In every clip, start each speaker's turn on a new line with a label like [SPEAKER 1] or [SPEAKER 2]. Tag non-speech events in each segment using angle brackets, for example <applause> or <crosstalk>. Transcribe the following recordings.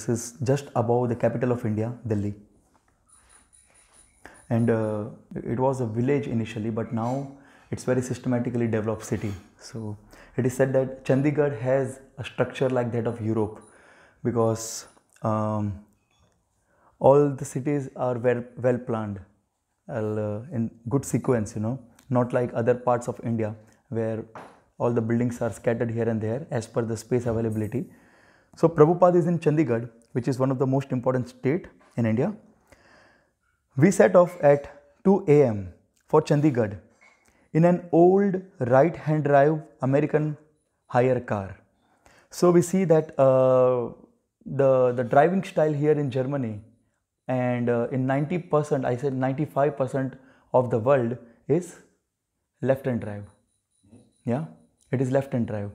[SPEAKER 1] This is just above the capital of India, Delhi. And uh, it was a village initially, but now it's very systematically developed city. So it is said that Chandigarh has a structure like that of Europe because um, all the cities are well, well planned uh, in good sequence, you know, not like other parts of India where all the buildings are scattered here and there as per the space availability. So Prabhupada is in Chandigarh, which is one of the most important state in India. We set off at 2 a.m. for Chandigarh in an old right-hand drive American hire car. So we see that uh, the, the driving style here in Germany and uh, in 90%, I said 95% of the world is left-hand drive. Yeah, it is left-hand drive.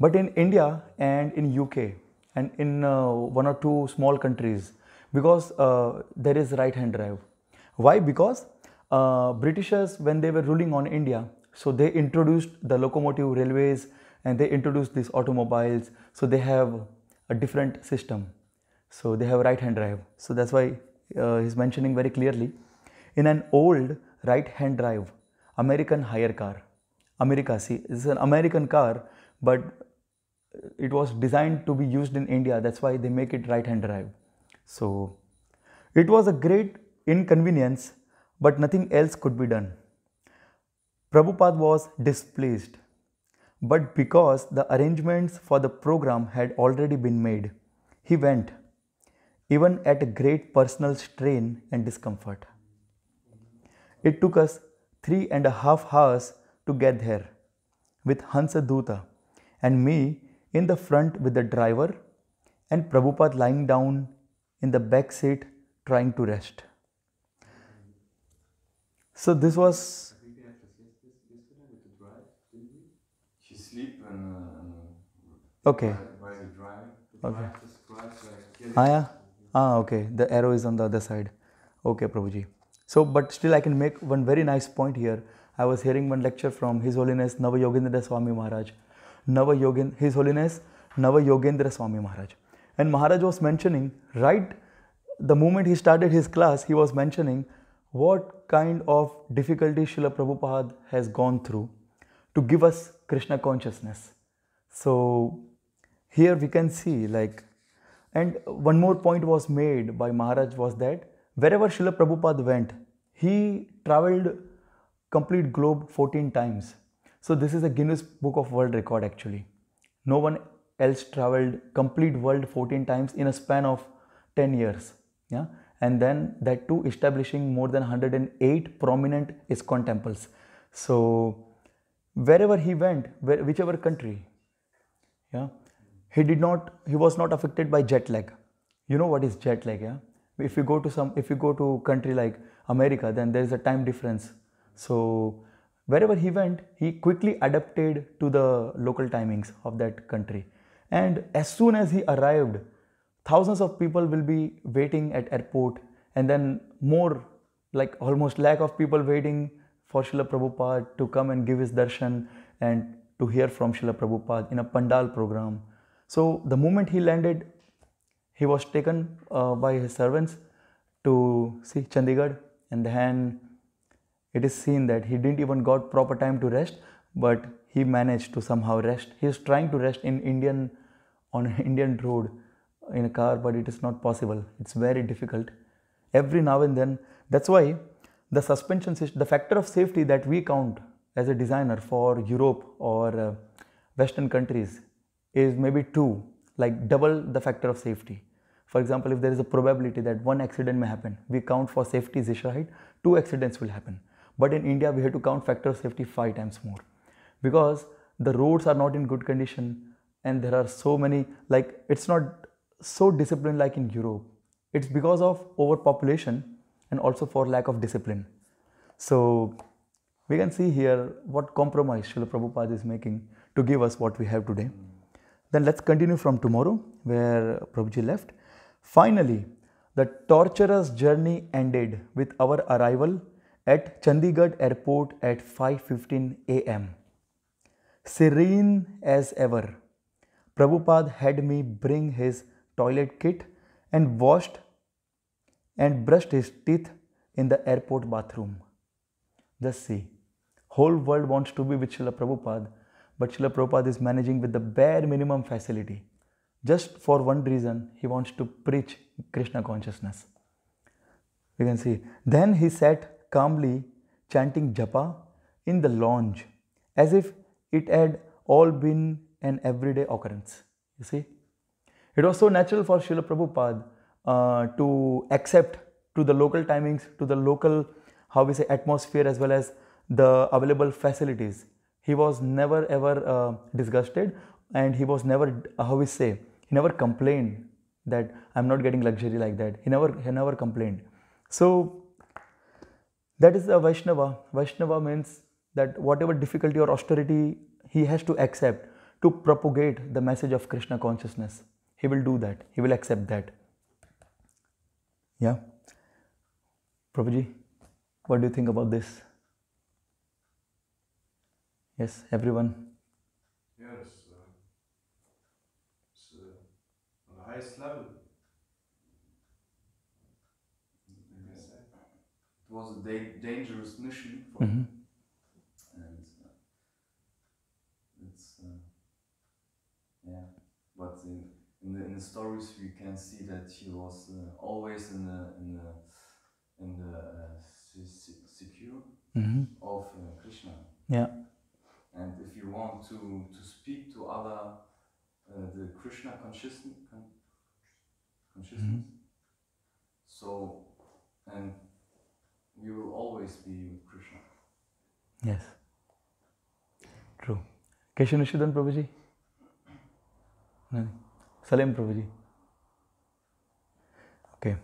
[SPEAKER 1] But in India and in UK and in uh, one or two small countries, because uh, there is right-hand drive. Why? Because uh, Britishers, when they were ruling on India, so they introduced the locomotive railways and they introduced these automobiles. So they have a different system. So they have right-hand drive. So that's why uh, he's mentioning very clearly. In an old right-hand drive, American hire car, America, see, this is an American car but it was designed to be used in India. That's why they make it right-hand drive. So it was a great inconvenience, but nothing else could be done. Prabhupada was displaced, but because the arrangements for the program had already been made, he went, even at a great personal strain and discomfort. It took us three and a half hours to get there with Hansa Dutta and me in the front with the driver and Prabhupada lying down in the back seat trying to rest. So this was. She sleep and. okay. Okay. ah, yeah? ah, okay. The arrow is on the other side. Okay, Prabhuji. So, but still, I can make one very nice point here. I was hearing one lecture from His Holiness Navayogendra Swami Maharaj. Nava His Holiness Nava Yogendra Swami Maharaj. And Maharaj was mentioning, right the moment he started his class, he was mentioning what kind of difficulty Srila Prabhupada has gone through to give us Krishna consciousness. So here we can see like, and one more point was made by Maharaj was that wherever Srila Prabhupada went, he traveled complete globe 14 times so this is a Guinness Book of World Record actually. No one else traveled complete world 14 times in a span of 10 years. Yeah. And then that too establishing more than 108 prominent ISKCON temples. So wherever he went, whichever country, yeah, he did not, he was not affected by jet lag. You know what is jet lag, yeah? If you go to some, if you go to country like America, then there is a time difference. So Wherever he went, he quickly adapted to the local timings of that country. And as soon as he arrived, thousands of people will be waiting at airport and then more like almost lack of people waiting for Srila Prabhupada to come and give his darshan and to hear from Srila Prabhupada in a pandal program. So the moment he landed, he was taken uh, by his servants to see Chandigarh and then it is seen that he didn't even got proper time to rest, but he managed to somehow rest. He is trying to rest in Indian on Indian road in a car, but it is not possible. It's very difficult. Every now and then, that's why the suspension system, the factor of safety that we count as a designer for Europe or uh, Western countries is maybe two, like double the factor of safety. For example, if there is a probability that one accident may happen, we count for safety is right, two accidents will happen. But in India, we have to count factor of safety five times more because the roads are not in good condition and there are so many, like, it's not so disciplined like in Europe. It's because of overpopulation and also for lack of discipline. So, we can see here what compromise Srila Prabhupada is making to give us what we have today. Then let's continue from tomorrow where Prabhuji left. Finally, the torturous journey ended with our arrival at Chandigarh airport at 5:15 a.m. Serene as ever, Prabhupada had me bring his toilet kit and washed and brushed his teeth in the airport bathroom. Just see, whole world wants to be with Srila Prabhupada, but Srila Prabhupada is managing with the bare minimum facility. Just for one reason, he wants to preach Krishna consciousness. You can see. Then he sat calmly chanting japa in the lounge as if it had all been an everyday occurrence. You see, it was so natural for Srila Prabhupada uh, to accept to the local timings, to the local, how we say, atmosphere as well as the available facilities. He was never ever uh, disgusted and he was never, how we say, he never complained that I'm not getting luxury like that. He never, he never complained. So that is a Vaishnava. Vaishnava means that whatever difficulty or austerity he has to accept to propagate the message of Krishna consciousness, he will do that. He will accept that. Yeah. Prabhuji, what do you think about this? Yes, everyone.
[SPEAKER 2] Yes, uh, it's, uh, on the highest level.
[SPEAKER 3] it was a da- dangerous mission for mm-hmm. And uh, it's, uh, yeah, but in, in the, in, the, stories we can see that he was uh, always in the, in the, in the uh, secure mm-hmm. of uh, Krishna. Yeah. And if you want to, to speak to other, uh, the Krishna consciousness, consciousness mm-hmm. so, and you will always be with Krishna. Yes.
[SPEAKER 1] True. Kesha Nishidan Prabhuji? Salim Prabhuji. Okay.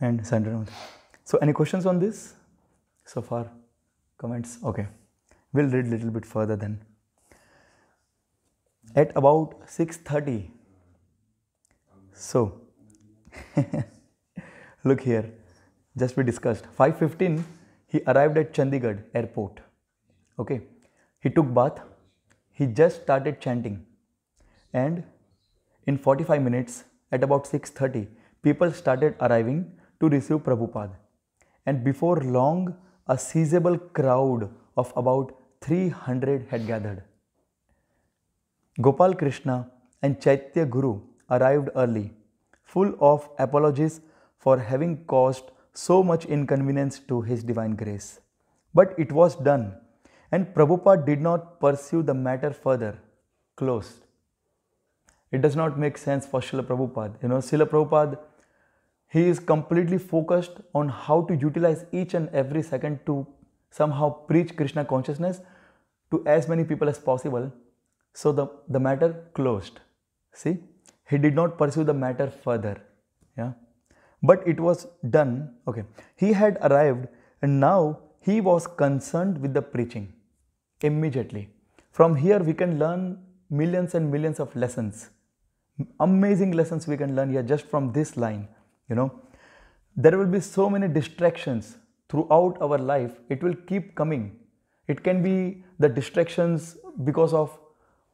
[SPEAKER 1] And Sandra. So any questions on this? So far? Comments? Okay. We'll read a little bit further then. At about 6.30. So, <laughs> look here just we discussed 5.15 he arrived at Chandigarh airport okay he took bath he just started chanting and in 45 minutes at about 6.30 people started arriving to receive Prabhupada and before long a sizable crowd of about 300 had gathered. Gopal Krishna and Chaitya Guru arrived early, full of apologies for having caused so much inconvenience to His divine grace. But it was done, and Prabhupada did not pursue the matter further. Closed. It does not make sense for Srila Prabhupada. You know, Srila Prabhupada, he is completely focused on how to utilize each and every second to somehow preach Krishna consciousness to as many people as possible. So the, the matter closed. See, he did not pursue the matter further. Yeah but it was done. Okay, he had arrived and now he was concerned with the preaching immediately. From here, we can learn millions and millions of lessons. Amazing lessons we can learn here just from this line. You know, there will be so many distractions throughout our life, it will keep coming. It can be the distractions because of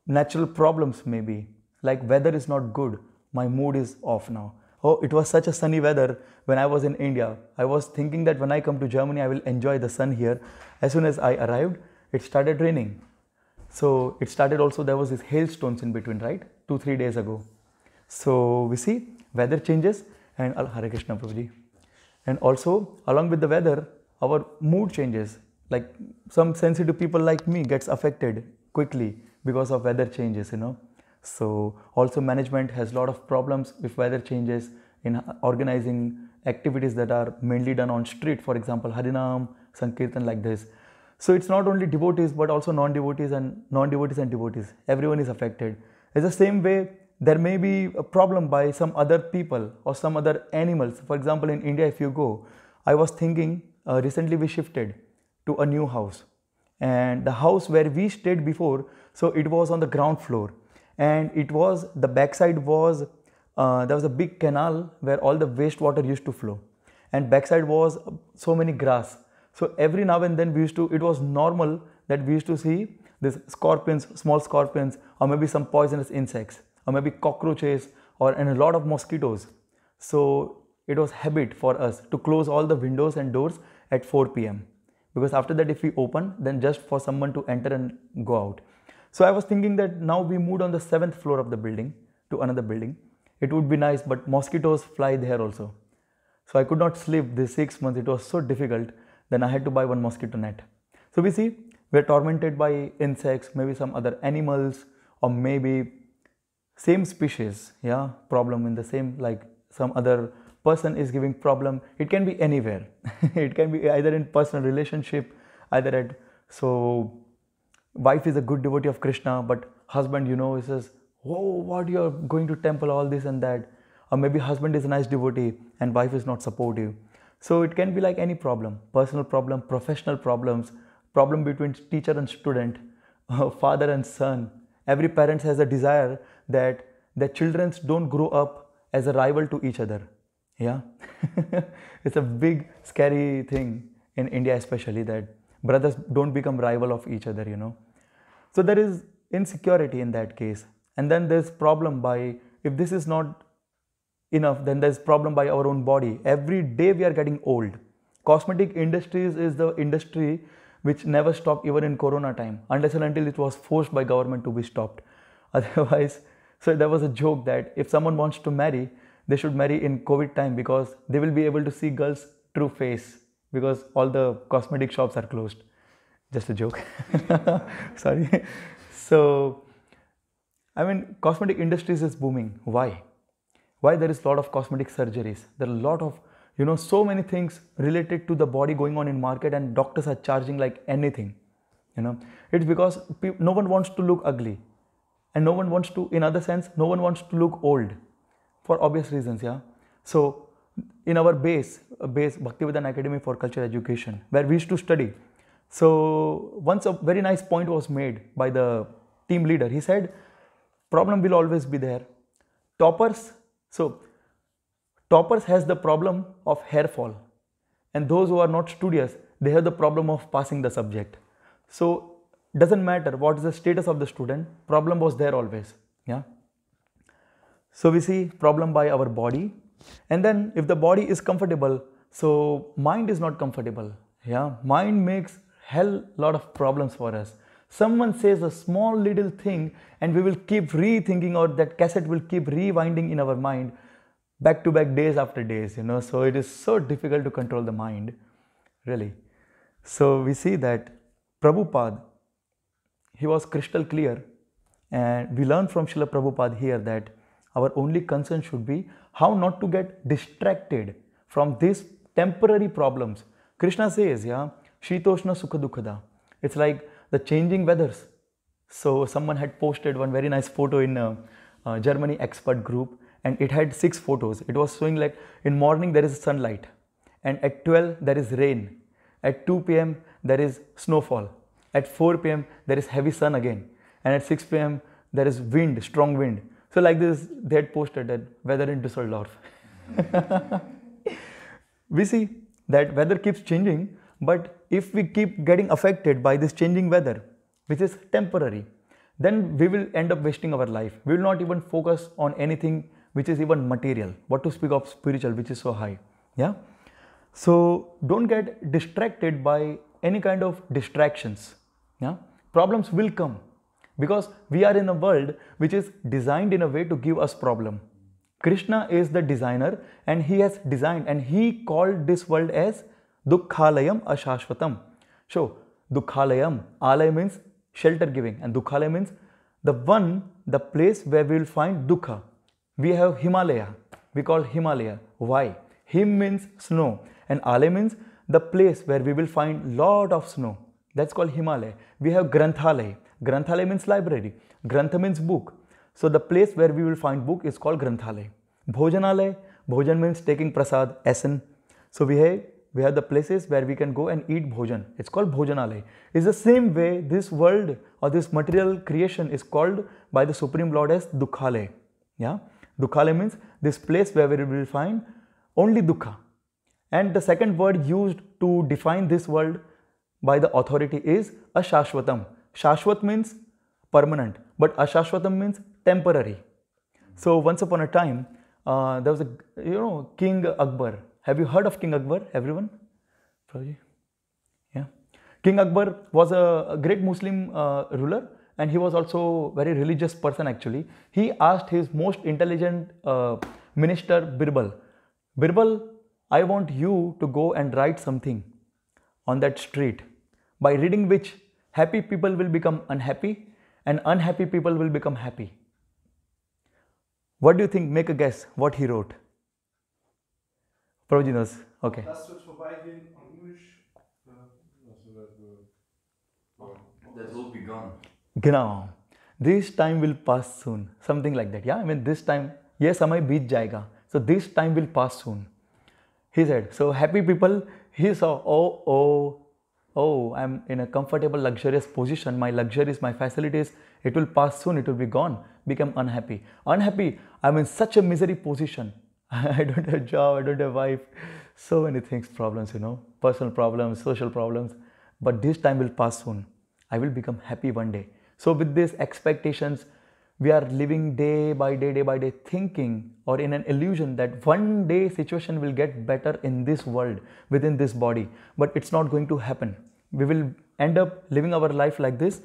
[SPEAKER 1] natural problems, maybe like weather is not good, my mood is off now oh, it was such a sunny weather when I was in India. I was thinking that when I come to Germany, I will enjoy the sun here. As soon as I arrived, it started raining. So it started also, there was these hailstones in between, right? Two, three days ago. So we see weather changes and Al Hare Krishna Prabhuji. And also, along with the weather, our mood changes. Like some sensitive people like me gets affected quickly because of weather changes, you know. So also management has a lot of problems with weather changes in organizing activities that are mainly done on street, for example, Harinam, Sankirtan like this. So it's not only devotees but also non-devotees and non-devotees and devotees. Everyone is affected. It's the same way there may be a problem by some other people or some other animals. For example, in India, if you go, I was thinking uh, recently we shifted to a new house and the house where we stayed before, so it was on the ground floor and it was the backside was uh, there was a big canal where all the wastewater used to flow and backside was so many grass so every now and then we used to it was normal that we used to see these scorpions small scorpions or maybe some poisonous insects or maybe cockroaches or and a lot of mosquitoes so it was habit for us to close all the windows and doors at 4 p.m because after that if we open then just for someone to enter and go out so I was thinking that now we moved on the seventh floor of the building to another building. It would be nice, but mosquitoes fly there also. So I could not sleep these six months. It was so difficult. Then I had to buy one mosquito net. So we see we're tormented by insects, maybe some other animals, or maybe same species. Yeah, problem in the same like some other person is giving problem. It can be anywhere. <laughs> it can be either in personal relationship, either at so wife is a good devotee of Krishna, but husband, you know, he says, "Oh, what you're going to temple, all this and that," or maybe husband is a nice devotee and wife is not supportive. So it can be like any problem, personal problem, professional problems, problem between teacher and student, uh, father and son. Every parent has a desire that their children don't grow up as a rival to each other. Yeah, <laughs> it's a big scary thing in India, especially that brothers don't become rival of each other you know so there is insecurity in that case and then there's problem by if this is not enough then there's problem by our own body every day we are getting old cosmetic industries is the industry which never stopped even in corona time unless and until it was forced by government to be stopped <laughs> otherwise so there was a joke that if someone wants to marry they should marry in covid time because they will be able to see girls true face because all the cosmetic shops are closed. Just a joke. <laughs> Sorry. So, I mean, cosmetic industries is booming. Why? Why there is a lot of cosmetic surgeries? There are a lot of, you know, so many things related to the body going on in market, and doctors are charging like anything. You know, it's because no one wants to look ugly, and no one wants to, in other sense, no one wants to look old, for obvious reasons. Yeah. So in our base, base Bhaktivedanta Academy for Cultural Education, where we used to study. So once a very nice point was made by the team leader. He said, problem will always be there. Toppers, so toppers has the problem of hair fall. And those who are not studious, they have the problem of passing the subject. So doesn't matter what is the status of the student, problem was there always. Yeah. So we see problem by our body, and then if the body is comfortable, so mind is not comfortable. Yeah, mind makes hell lot of problems for us. Someone says a small little thing and we will keep rethinking or that cassette will keep rewinding in our mind back to back days after days, you know. So it is so difficult to control the mind, really. So we see that Prabhupada, he was crystal clear. And we learn from Srila Prabhupada here that our only concern should be how not to get distracted from these temporary problems. Krishna says, yeah, Shitoshna Sukha Dukhada. It's like the changing weathers. So someone had posted one very nice photo in a, uh, a uh, Germany expert group and it had six photos. It was showing like in morning there is sunlight and at 12 there is rain. At 2 p.m. there is snowfall. At 4 p.m. there is heavy sun again and at 6 p.m. there is wind, strong wind. So like this, they had posted that weather in Dusseldorf. <laughs> we see that weather keeps changing, but if we keep getting affected by this changing weather, which is temporary, then we will end up wasting our life. We will not even focus on anything which is even material. What to speak of spiritual, which is so high. Yeah. So don't get distracted by any kind of distractions. Yeah. Problems will come because we are in a world which is designed in a way to give us problem krishna is the designer and he has designed and he called this world as dukkhalayam ashashvatam so dukkhalayam alay means shelter giving and dukkhale means the one the place where we will find dukkha we have himalaya we call himalaya why him means snow and alay means the place where we will find lot of snow that's called himalaya we have Granthalay. Granthale means library. Grantha means book. So the place where we will find book is called Granthale. Bhujanale. Bhojan means taking prasad, Essen. So we have, we have the places where we can go and eat bhojan. It's called Bhujanale. It's the same way this world or this material creation is called by the Supreme Lord as Dukhale. Yeah? Dukhale means this place where we will find only Dukha. And the second word used to define this world by the authority is Ashashwatam. Shashwat means permanent, but Ashashwatam means temporary. So once upon a time, uh, there was a, you know, King Akbar. Have you heard of King Akbar, everyone? Probably. Yeah. King Akbar was a great Muslim uh, ruler and he was also very religious person actually. He asked his most intelligent uh, minister Birbal, Birbal, I want you to go and write something on that street by reading which happy people will become unhappy and unhappy people will become happy. What do you think? Make a guess what he wrote. Prabhuji Okay.
[SPEAKER 3] That will be gone.
[SPEAKER 1] Genau. This time will pass soon. Something like that. Yeah, I mean, this time, yes, samay beat jayega. So, this time will pass soon. He said, so happy people, he saw, oh, oh, oh, I'm in a comfortable, luxurious position, my luxuries, my facilities, it will pass soon, it will be gone, become unhappy. Unhappy, I'm in such a misery position. <laughs> I don't have a job, I don't have a wife, so many things, problems, you know, personal problems, social problems. But this time will pass soon. I will become happy one day. So, with these expectations, we are living day by day, day by day, thinking or in an illusion that one day situation will get better in this world, within this body, but it's not going to happen. We will end up living our life like this,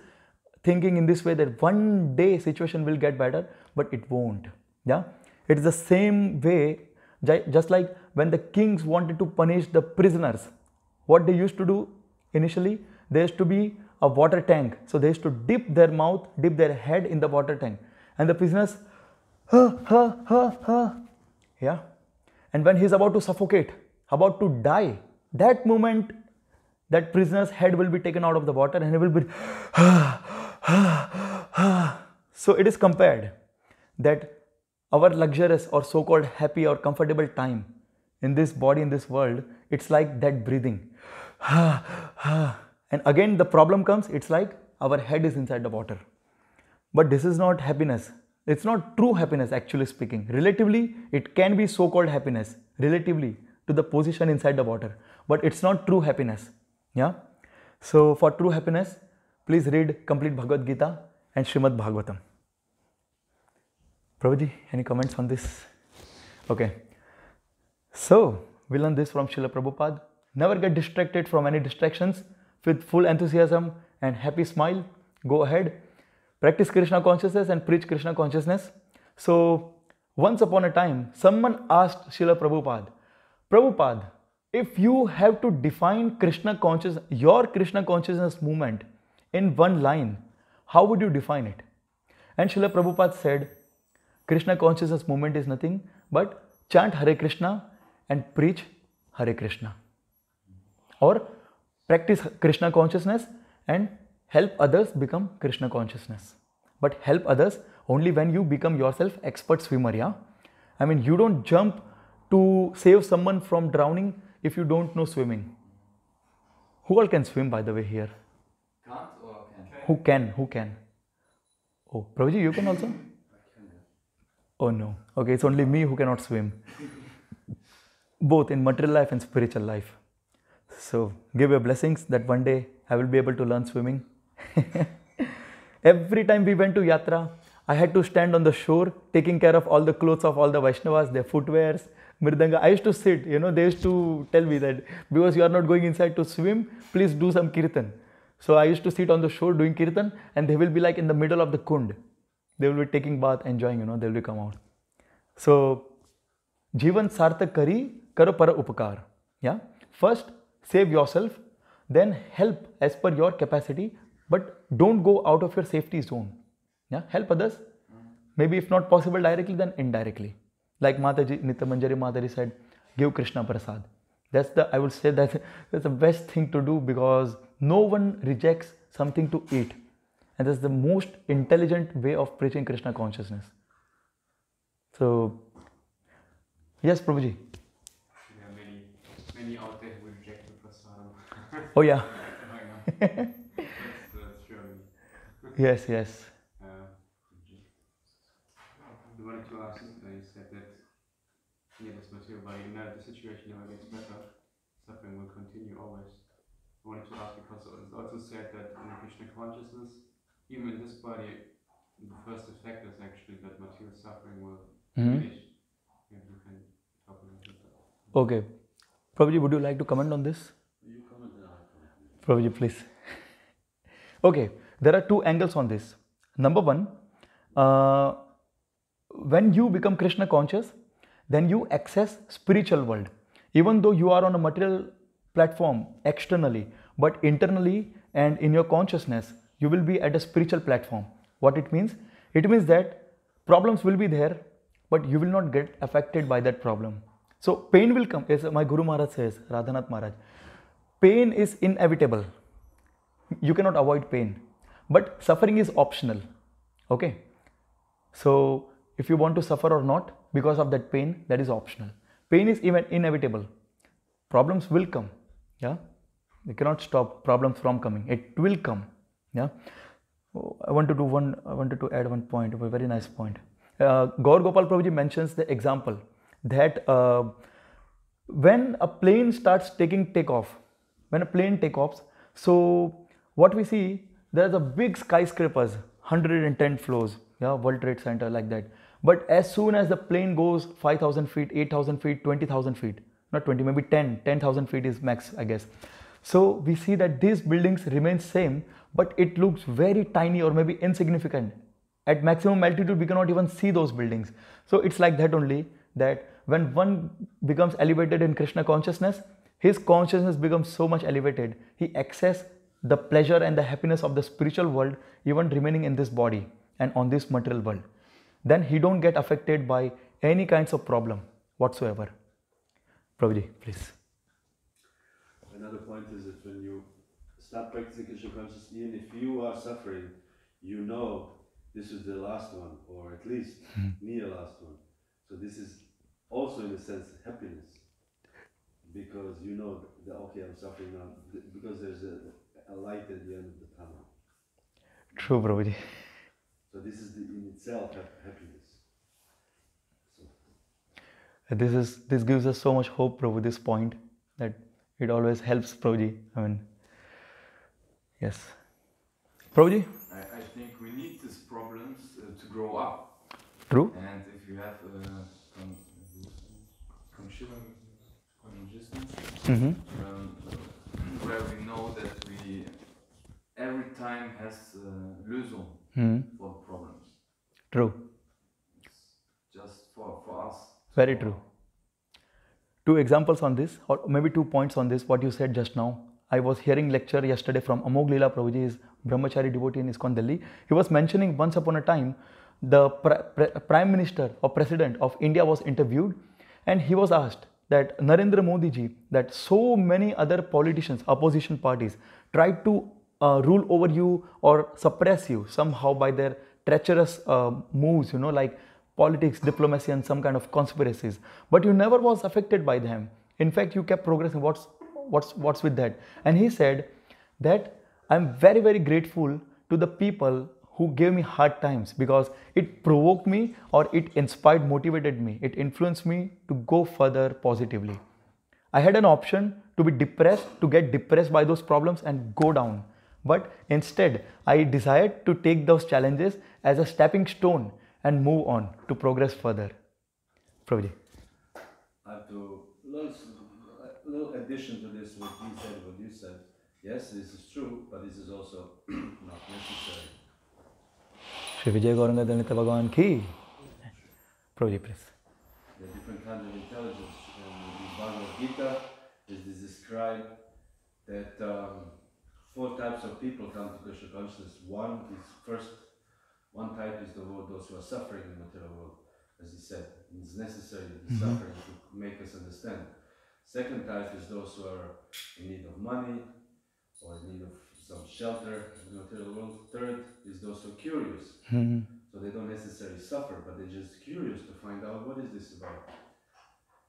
[SPEAKER 1] thinking in this way that one day situation will get better, but it won't. Yeah, it's the same way, just like when the kings wanted to punish the prisoners, what they used to do initially, there used to be a water tank. So they used to dip their mouth, dip their head in the water tank and the prisoners, huh, huh, huh, huh. Yeah. And when he's about to suffocate, about to die, that moment, that prisoner's head will be taken out of the water and he will be, ha ha ha. So it is compared that our luxurious or so called happy or comfortable time in this body, in this world, it's like that breathing. and again, the problem comes, it's like our head is inside the water. But this is not happiness. It's not true happiness, actually speaking. Relatively, it can be so called happiness, relatively to the position inside the water. But it's not true happiness. Yeah? So, for true happiness, please read complete Bhagavad Gita and Srimad Bhagavatam. Prabhuji, any comments on this? Okay. So, we learn this from Srila Prabhupada. Never get distracted from any distractions. With full enthusiasm and happy smile, go ahead practice Krishna consciousness and preach Krishna consciousness. So, once upon a time, someone asked Srila Prabhupada, Prabhupada, if you have to define Krishna consciousness, your Krishna consciousness movement in one line, how would you define it? And Srila Prabhupada said, Krishna consciousness movement is nothing but chant Hare Krishna and preach Hare Krishna. Or practice Krishna consciousness and help others become Krishna consciousness. But help others only when you become yourself expert swimmer, yeah? I mean, you don't jump to save someone from drowning if you don't know swimming. Who all can swim, by the way, here? Can't or can? Who can? Who can? Oh, Prabhuji, you can also? oh no. Okay, it's only me who cannot swim. <laughs> Both in material life and spiritual life. So give your blessings that one day I will be able to learn swimming. Every time we went to Yatra, I had to stand on the shore taking care of all the clothes of all the Vaishnavas, their footwears, Mridanga. I used to sit, you know, they used to tell me that because you are not going inside to swim, please do some kirtan. So I used to sit on the shore doing kirtan and they will be like in the middle of the kund. They will be taking bath, enjoying, you know, they will come out. So, jivan sartak kari karo para upakar. Yeah. First, save yourself, then help as per your capacity but don't go out of your safety zone yeah help others maybe if not possible directly then indirectly like mataji nityamanjari mataji said give krishna prasad that's the i would say that <laughs> that's the best thing to do because no one rejects something to eat and that's the most intelligent way of preaching krishna consciousness so yes prabhuji there are many many out there who reject
[SPEAKER 4] the prasad oh yeah <laughs> <laughs> Yes, yes. Uh,
[SPEAKER 3] wanted to ask, you said that needless material by you know the situation never gets better, suffering will continue always. I wanted to ask because it's also said that in Krishna consciousness, even in this body, the first effect is actually that material suffering will
[SPEAKER 4] mm-hmm.
[SPEAKER 1] Okay. Prabhuji, would you like to comment on this? You comment Prabhuji, please. <laughs> okay there are two angles on this. Number one, uh, when you become Krishna conscious, then you access spiritual world. Even though you are on a material platform externally, but internally and in your consciousness, you will be at a spiritual platform. What it means? It means that problems will be there, but you will not get affected by that problem. So pain will come, as my Guru Maharaj says, Radhanath Maharaj. Pain is inevitable. You cannot avoid pain but suffering is optional. Okay. So if you want to suffer or not because of that pain, that is optional. Pain is even inevitable. Problems will come. Yeah. You cannot stop problems from coming. It will come. Yeah. Oh, I want to do one. I wanted to add one point. A very nice point. Uh, Gaur Gopal Prabhuji mentions the example that uh, when a plane starts taking takeoff, when a plane takeoffs, so what we see there's a big skyscrapers 110 floors yeah world trade center like that but as soon as the plane goes 5000 feet 8000 feet 20000 feet not 20 maybe 10 10000 feet is max i guess so we see that these buildings remain same but it looks very tiny or maybe insignificant at maximum altitude we cannot even see those buildings so it's like that only that when one becomes elevated in krishna consciousness his consciousness becomes so much elevated he access the pleasure and the happiness of the spiritual world even remaining in this body and on this material world then he don't get affected by any kinds of problem whatsoever Prabhuji, please
[SPEAKER 2] another point is that when you start practicing Krishna consciousness and if you are suffering you know this is the last one or at least hmm. near last one so this is also in a sense happiness because you know that okay i'm suffering now because there's a a light at the end of the tunnel. True, Prabhuji. So this is the, in itself happiness.
[SPEAKER 1] So. This is this gives us so much hope, Prabhu. This point that it always helps, Prabhuji. I mean, yes, Prabhuji. I, I think we
[SPEAKER 3] need these problems uh, to grow up. True. And if you have uh, con- mm-hmm. um, where we every time has a lösung hmm. for problems. True. It's just for, for us.
[SPEAKER 1] Very true. Two examples on this, or maybe two points on this, what you said just now. I was hearing lecture yesterday from Amog Leela Prabhuji, Brahmachari devotee in his Delhi. He was mentioning once upon a time, the Prime Minister or President of India was interviewed and he was asked that Narendra Modi ji, that so many other politicians, opposition parties tried to uh, rule over you or suppress you somehow by their treacherous uh, moves, you know, like politics, diplomacy, and some kind of conspiracies. But you never was affected by them. In fact, you kept progressing. What's what's what's with that? And he said that I'm very very grateful to the people who gave me hard times because it provoked me or it inspired, motivated me. It influenced me to go further positively. I had an option to be depressed, to get depressed by those problems and go down. But instead, I desired to take those challenges as a stepping stone and move on to progress further. Prabhuji.
[SPEAKER 2] I have to learn a uh, little addition to this, what he said, what you said. Yes, this is true, but this is also <clears throat> not necessary.
[SPEAKER 1] Sri Vijay Gauranga Dalita Bhagavan ki. Prabhuji, please.
[SPEAKER 2] The different kinds of intelligence. And in Bhagavad Gita, it is described that um, four types of people come to Krishna consciousness. One is first, one type is the world, those who are suffering in the material world. As he said, it's necessary the mm-hmm. suffering to make us understand. Second type is those who are in need of money or in need of some shelter in the material world. Third is those who are curious. Mm-hmm. So they don't necessarily suffer, but they're just curious to find out what is this about.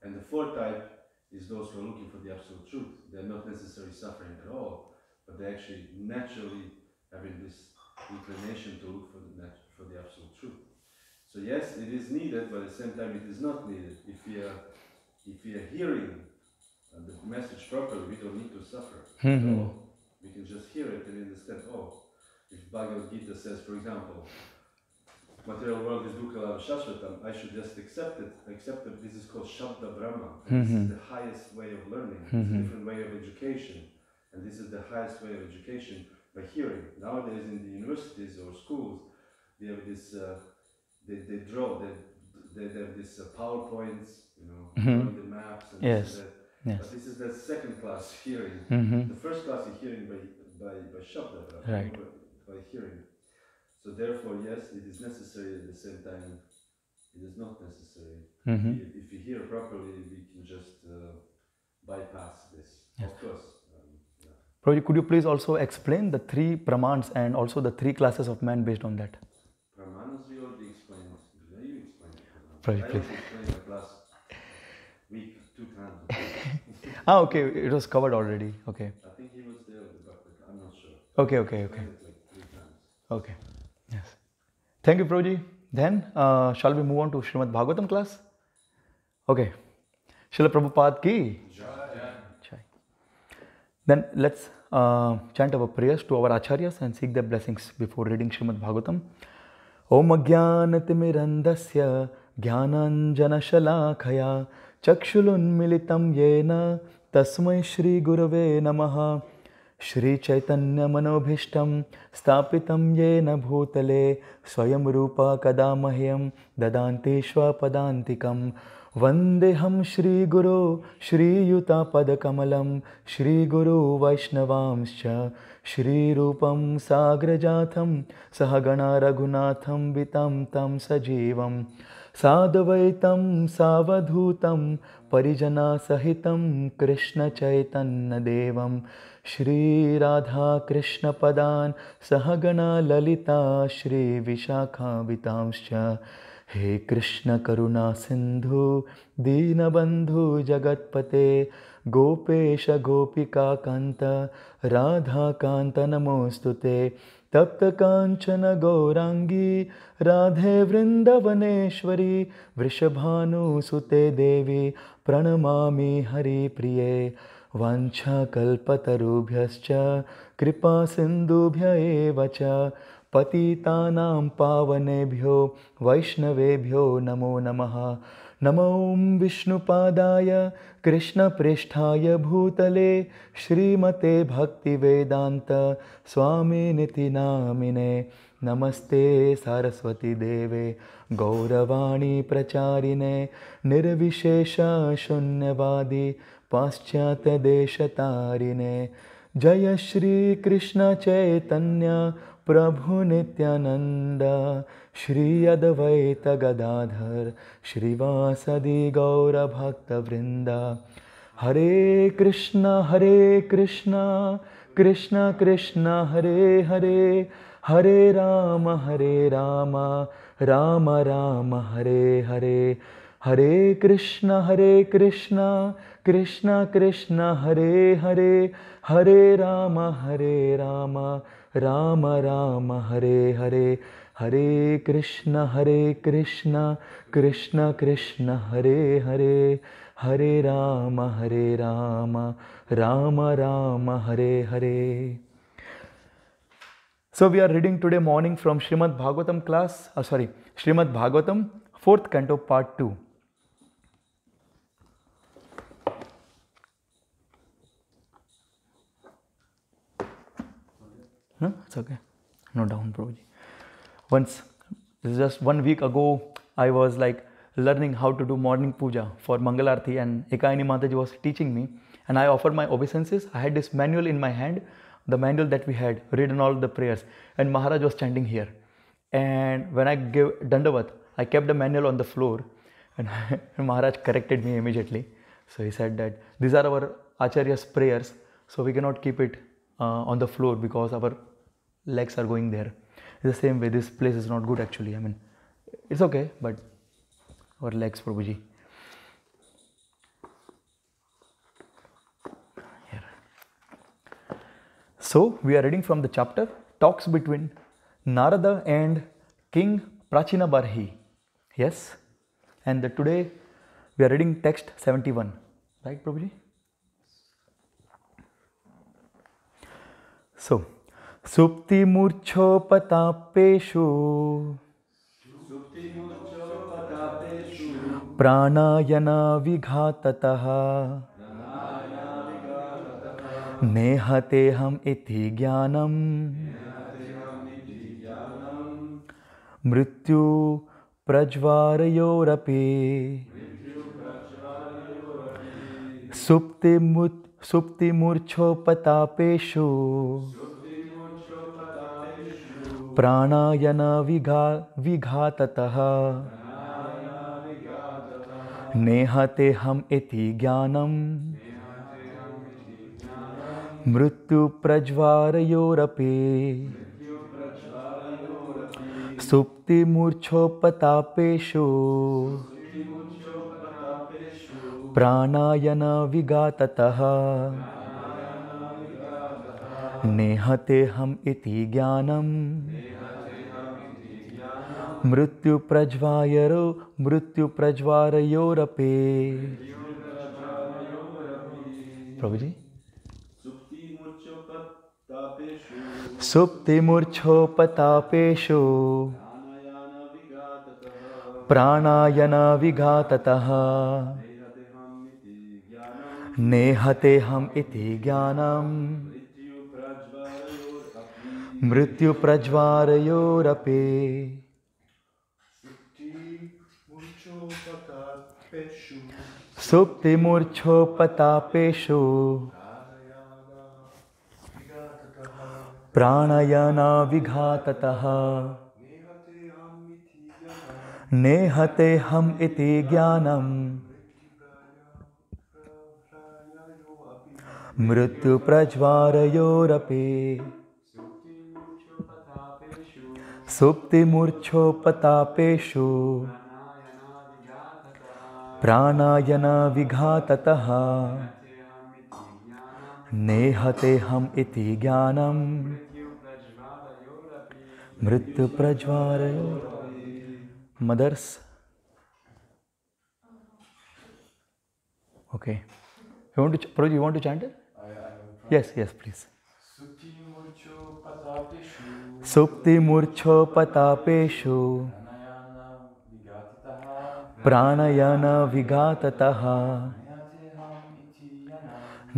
[SPEAKER 2] And the fourth type is those who are looking for the absolute truth. They're not necessarily suffering at all, but they actually naturally having this inclination to look for the, for the absolute truth. So yes, it is needed, but at the same time it is not needed. If we are, if we are hearing uh, the message properly, we don't need to suffer. Mm-hmm. So we can just hear it and understand, oh, if Bhagavad Gita says, for example, material world is dukkha shashvatam, I should just accept it, accept that this is called Shabda Brahma. Mm-hmm. This is mm-hmm. the highest way of learning, mm-hmm. it's a mm-hmm. different way of education and this is the highest way of education by hearing. Nowadays in the universities or schools, they have this, uh, they, they draw, they, they, they have this uh, PowerPoints, you know, mm -hmm. the maps and yes. this Yes. But this is the second class hearing. Mm -hmm. The first class is hearing by, by, by Shabda, right. by, by hearing. So therefore, yes, it is necessary at the same time it is not necessary. Mm -hmm. if, if, you hear properly, we can just uh, bypass this. Yes. Of course,
[SPEAKER 1] Prabhuji, could you please also explain the three pramans and also the three classes of man based on that?
[SPEAKER 2] Pramans, we already explained. You explained. Prabhuji, please. week, two times.
[SPEAKER 1] <laughs> ah, okay, it was covered already. Okay.
[SPEAKER 2] I think he was there with the bucket. I'm not
[SPEAKER 1] sure. Okay, okay, okay. Okay. Yes. Thank you, Prabhuji. Then, uh, shall we move on to Srimad Bhagavatam class? Okay. Srila Prabhupada ki. Jai. Then let's uh, chant our prayers to our acharyas and seek their blessings before reading shrimad Bhagavatam. Om Ajnanatimirandasya Jnananjanashalakaya Chakshulunmilitam Yena Tasmai Shri Gurave Namaha श्रीचैतन्यमनोभीष्टं स्थापितं येन भूतले स्वयं रूपा कदा मह्यं ददान्ति स्वपदान्तिकं वन्देऽहं श्रीगुरो श्रीयुतापदकमलं श्रीगुरुवैष्णवांश्च श्रीरूपं साग्रजाथं सहगणा रघुनाथं वितं तं सजीवं साधवैतं सावधूतं परिजनासहितं कृष्णचैतन्यदेवं सह सहगणा ललिता श्री श्रीविशाखावितांश्च हे सिंधु दीनबंधु जगत्पते गोपेश राधा राधाकान्त नमोस्तुते तप्त कांचन गौरांगी राधे वृंदवनेश्वरी वृषभानुसुते देवी प्रणमा हरिप्रिये वाञ्छाकल्पतरुभ्यश्च कृपासिन्धुभ्य एव च पतितानां पावनेभ्यो वैष्णवेभ्यो नमो नमः नमो विष्णुपादाय कृष्णपृष्ठाय भूतले श्रीमते नामिने। नमस्ते सारस्वतीदेवे गौरवाणीप्रचारिणे निर्विशेषशून्यवादी पाश्चात्यदेशतारिणे जय श्रीकृष्णचैतन्या प्रभु नित्यानंद श्री गदाधर श्रीवासदि गौरभक्तवृन्द Hare Krishna Hare Krishna Krishna Krishna Hare Hare Hare Ram Hare Ram Ram Ram Hare Hare Hare Krishna Hare Krishna Krishna Krishna Hare Hare Hare Ram Hare Ram, Hare Ram Ram Ram Hare Hare Hare Krishna Hare Krishna Krishna Krishna Hare Hare Hare Ram Hare Ram Ram Ram Hare Hare so we are reading today morning from Srimad Bhagavatam class sorry Srimad Bhagavatam fourth canto part two No, it's okay. No down, Prabhuji. Once, just one week ago, I was like learning how to do morning puja for Mangalarti, and Ekaini Mataji was teaching me. And I offered my obeisances. I had this manual in my hand, the manual that we had, written all the prayers. And Maharaj was standing here. And when I gave Dandavat, I kept the manual on the floor, and <laughs> Maharaj corrected me immediately. So he said that these are our Acharya's prayers, so we cannot keep it uh, on the floor because our legs are going there it's the same way this place is not good actually i mean it's okay but our legs prabhuji here so we are reading from the chapter talks between narada and king prachinabarhi yes and the, today we are reading text 71 right prabhuji so सुप्तिमूर्च्छोपतापेषु नेहते हम इति ज्ञानम मृत्यु प्रज्वारयोरपि सुप्ति सुप्तिमूर्च्छोपतापेषु प्राणायन विघा विघाततः नेहते हम इति ज्ञानम मृत्युप्रज्वारयोरपि सुप्तिमूर्च्छोपतापेषु प्राणायन विघाततः नेहते हम इति ज्ञानम मृत्यु प्रज्वारयोरपे प्रभु जी सुप्तिमूर्छोपतापेषु विघात नेहते हम इति ज्ञानम् मृत्यु मृत्युप्रज्वारयोरपि सुप्तिमूर्च्छोपतापेषु प्राणयानाविघाततः नेहते हम इति ज्ञानम् मृत्युप्रज्वारयोरपि सुप्ति सुप्तिमूर्च्छोपतापेषु प्राणायनाविघाततः नेहतेऽहम् इति ज्ञानं मृत्युप्रज्वालयो मदर्स् ओके यू वांट टू प्रोजी you want to chant yes yes please सुप्तिमूर्च्छोपतापेषु प्राणयानविघाततः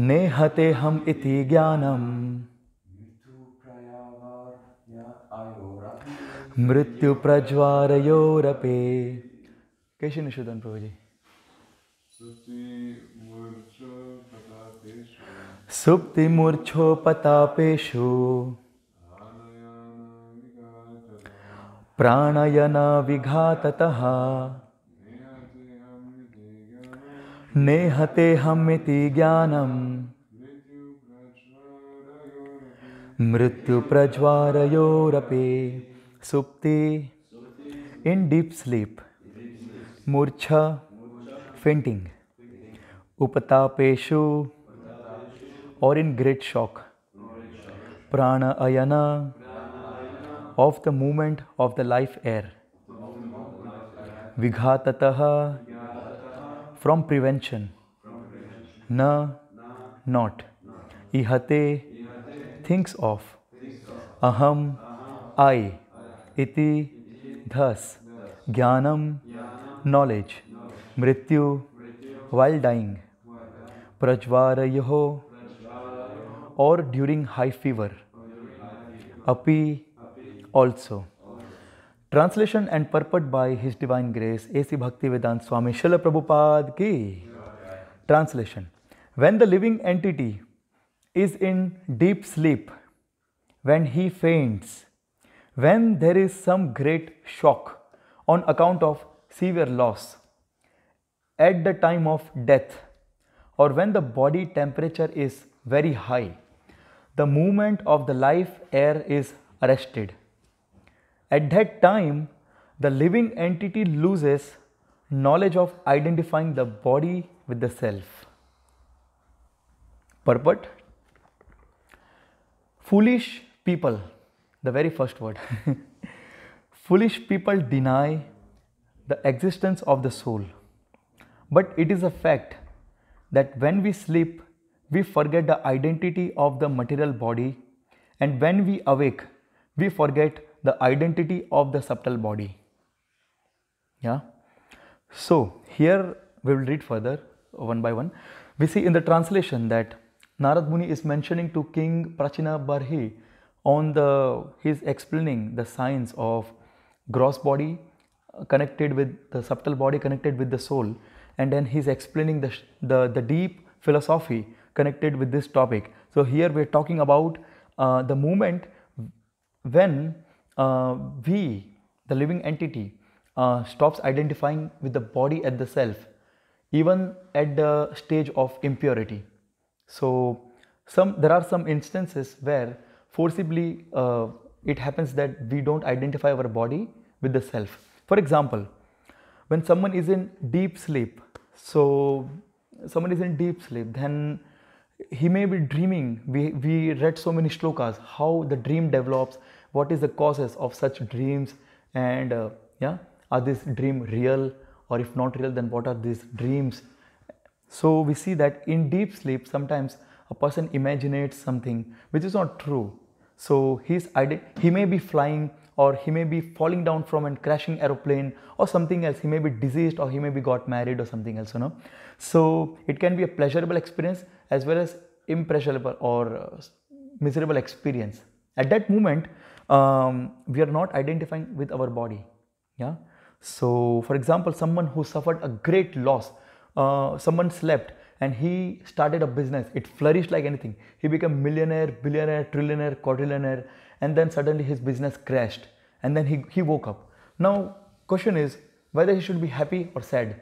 [SPEAKER 1] नेहते हम इति मृत्यु मृत्युप्रज्वारयोरपि कैसे निषोधन प्रभु जी सुप्तिमूर्च्छोपतापेषु नेहते हमति ज्ञान मृत्यु मृत्युप्रज्वारयोरपि सुप्ति इन डीप स्लीप मूर्छा फेंटिंग उपतापेशु और इन ग्रेट शॉक प्राण अयना of the movement of the life air. Vighatataha from prevention. Na not. Ihate thinks of. Aham I. Iti thus. Gyanam knowledge. Mrityu while dying. Prajvarayaho or during high fever. Api also. Translation and purport by His Divine Grace A.C. Bhaktivedanta Swami Srila Prabhupada ki. Translation When the living entity is in deep sleep, when he faints, when there is some great shock on account of severe loss, at the time of death, or when the body temperature is very high, the movement of the life air is arrested at that time, the living entity loses knowledge of identifying the body with the self. Purport Foolish people, the very first word, <laughs> foolish people deny the existence of the soul. But it is a fact that when we sleep, we forget the identity of the material body, and when we awake, we forget the identity of the subtle body. Yeah. So here we will read further one by one. We see in the translation that Narad Muni is mentioning to King Prachina Barhi on the he's explaining the science of gross body connected with the subtle body connected with the soul and then he's explaining the, the, the deep philosophy connected with this topic. So here we are talking about uh, the moment when uh, we, the living entity, uh, stops identifying with the body at the self, even at the stage of impurity. So, some there are some instances where forcibly uh, it happens that we don't identify our body with the self. For example, when someone is in deep sleep, so someone is in deep sleep, then he may be dreaming. We, we read so many shlokas, how the dream develops, what is the causes of such dreams and uh, yeah are this dream real or if not real then what are these dreams so we see that in deep sleep sometimes a person imagines something which is not true so he's he may be flying or he may be falling down from a crashing aeroplane or something else. He may be diseased or he may be got married or something else, you know. So it can be a pleasurable experience as well as impressionable or uh, miserable experience. At that moment, um, we are not identifying with our body. Yeah. So, for example, someone who suffered a great loss, uh, someone slept and he started a business. It flourished like anything. He became millionaire, billionaire, trillionaire, quadrillionaire, and then suddenly his business crashed. And then he, he woke up. Now, question is whether he should be happy or sad,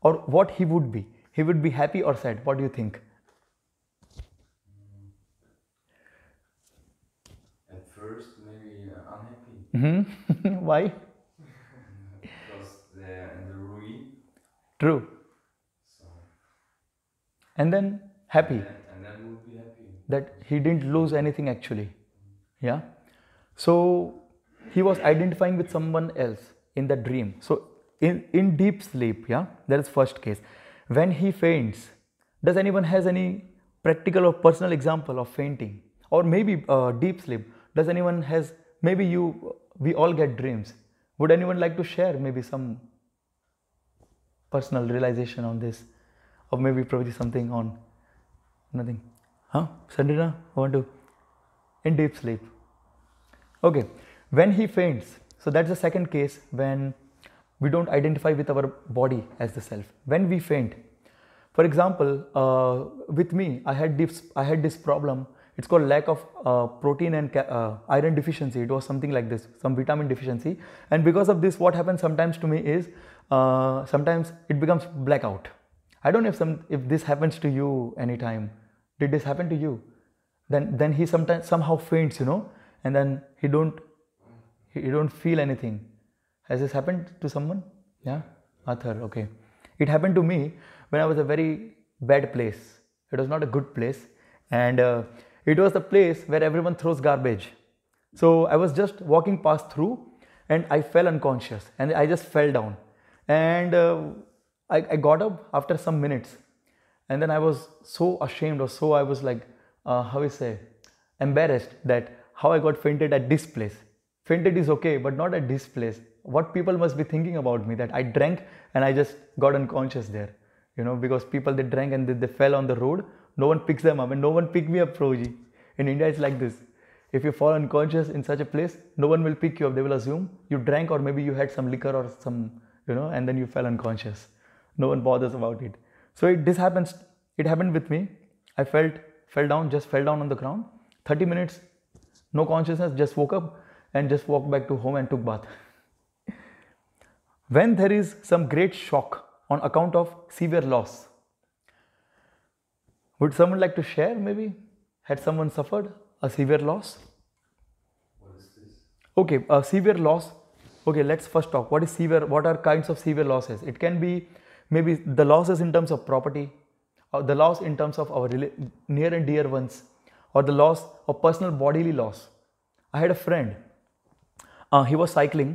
[SPEAKER 1] or what he would be. He would be happy or sad. What do you think? Mm-hmm. <laughs> Why?
[SPEAKER 3] Because they're in the ruin.
[SPEAKER 1] True. So. And then happy. And then, and then we'll be happy. That he didn't lose anything actually. Yeah. So he was identifying with someone else in the dream. So in, in deep sleep, yeah, that is first case. When he faints, does anyone has any practical or personal example of fainting? Or maybe uh, deep sleep, does anyone has, maybe you we all get dreams. Would anyone like to share maybe some personal realization on this? Or maybe probably something on nothing. Huh? Sandrina, want to? In deep sleep. Okay. When he faints, so that's the second case when we don't identify with our body as the self. When we faint, for example, uh, with me, I had, I had this problem it's called lack of uh, protein and uh, iron deficiency. It was something like this, some vitamin deficiency. And because of this, what happens sometimes to me is uh, sometimes it becomes blackout. I don't know if some if this happens to you anytime. Did this happen to you? Then then he sometimes somehow faints, you know, and then he don't he don't feel anything. Has this happened to someone? Yeah, Arthur. Okay, it happened to me when I was a very bad place. It was not a good place, and uh, it was the place where everyone throws garbage. So I was just walking past through and I fell unconscious and I just fell down. And uh, I, I, got up after some minutes. And then I was so ashamed or so I was like, uh, how is say, embarrassed that how I got fainted at this place. Fainted is okay, but not at this place. What people must be thinking about me that I drank and I just got unconscious there. You know, because people they drank and they, they fell on the road no one picks them up, and no one pick me up, Proji. In India, it's like this. If you fall unconscious in such a place, no one will pick you up. They will assume you drank or maybe you had some liquor or some, you know, and then you fell unconscious. No one bothers about it. So it, this happens. It happened with me. I felt fell down, just fell down on the ground. 30 minutes, no consciousness. Just woke up and just walked back to home and took bath. <laughs> when there is some great shock on account of severe loss would someone like to share maybe? Had someone suffered a severe loss? What is this? Okay, a severe loss. Okay, let's first talk. What is severe? What are kinds of severe losses? It can be maybe the losses in terms of property, or the loss in terms of our near and dear ones, or the loss of personal bodily loss. I had a friend. Uh, he was cycling,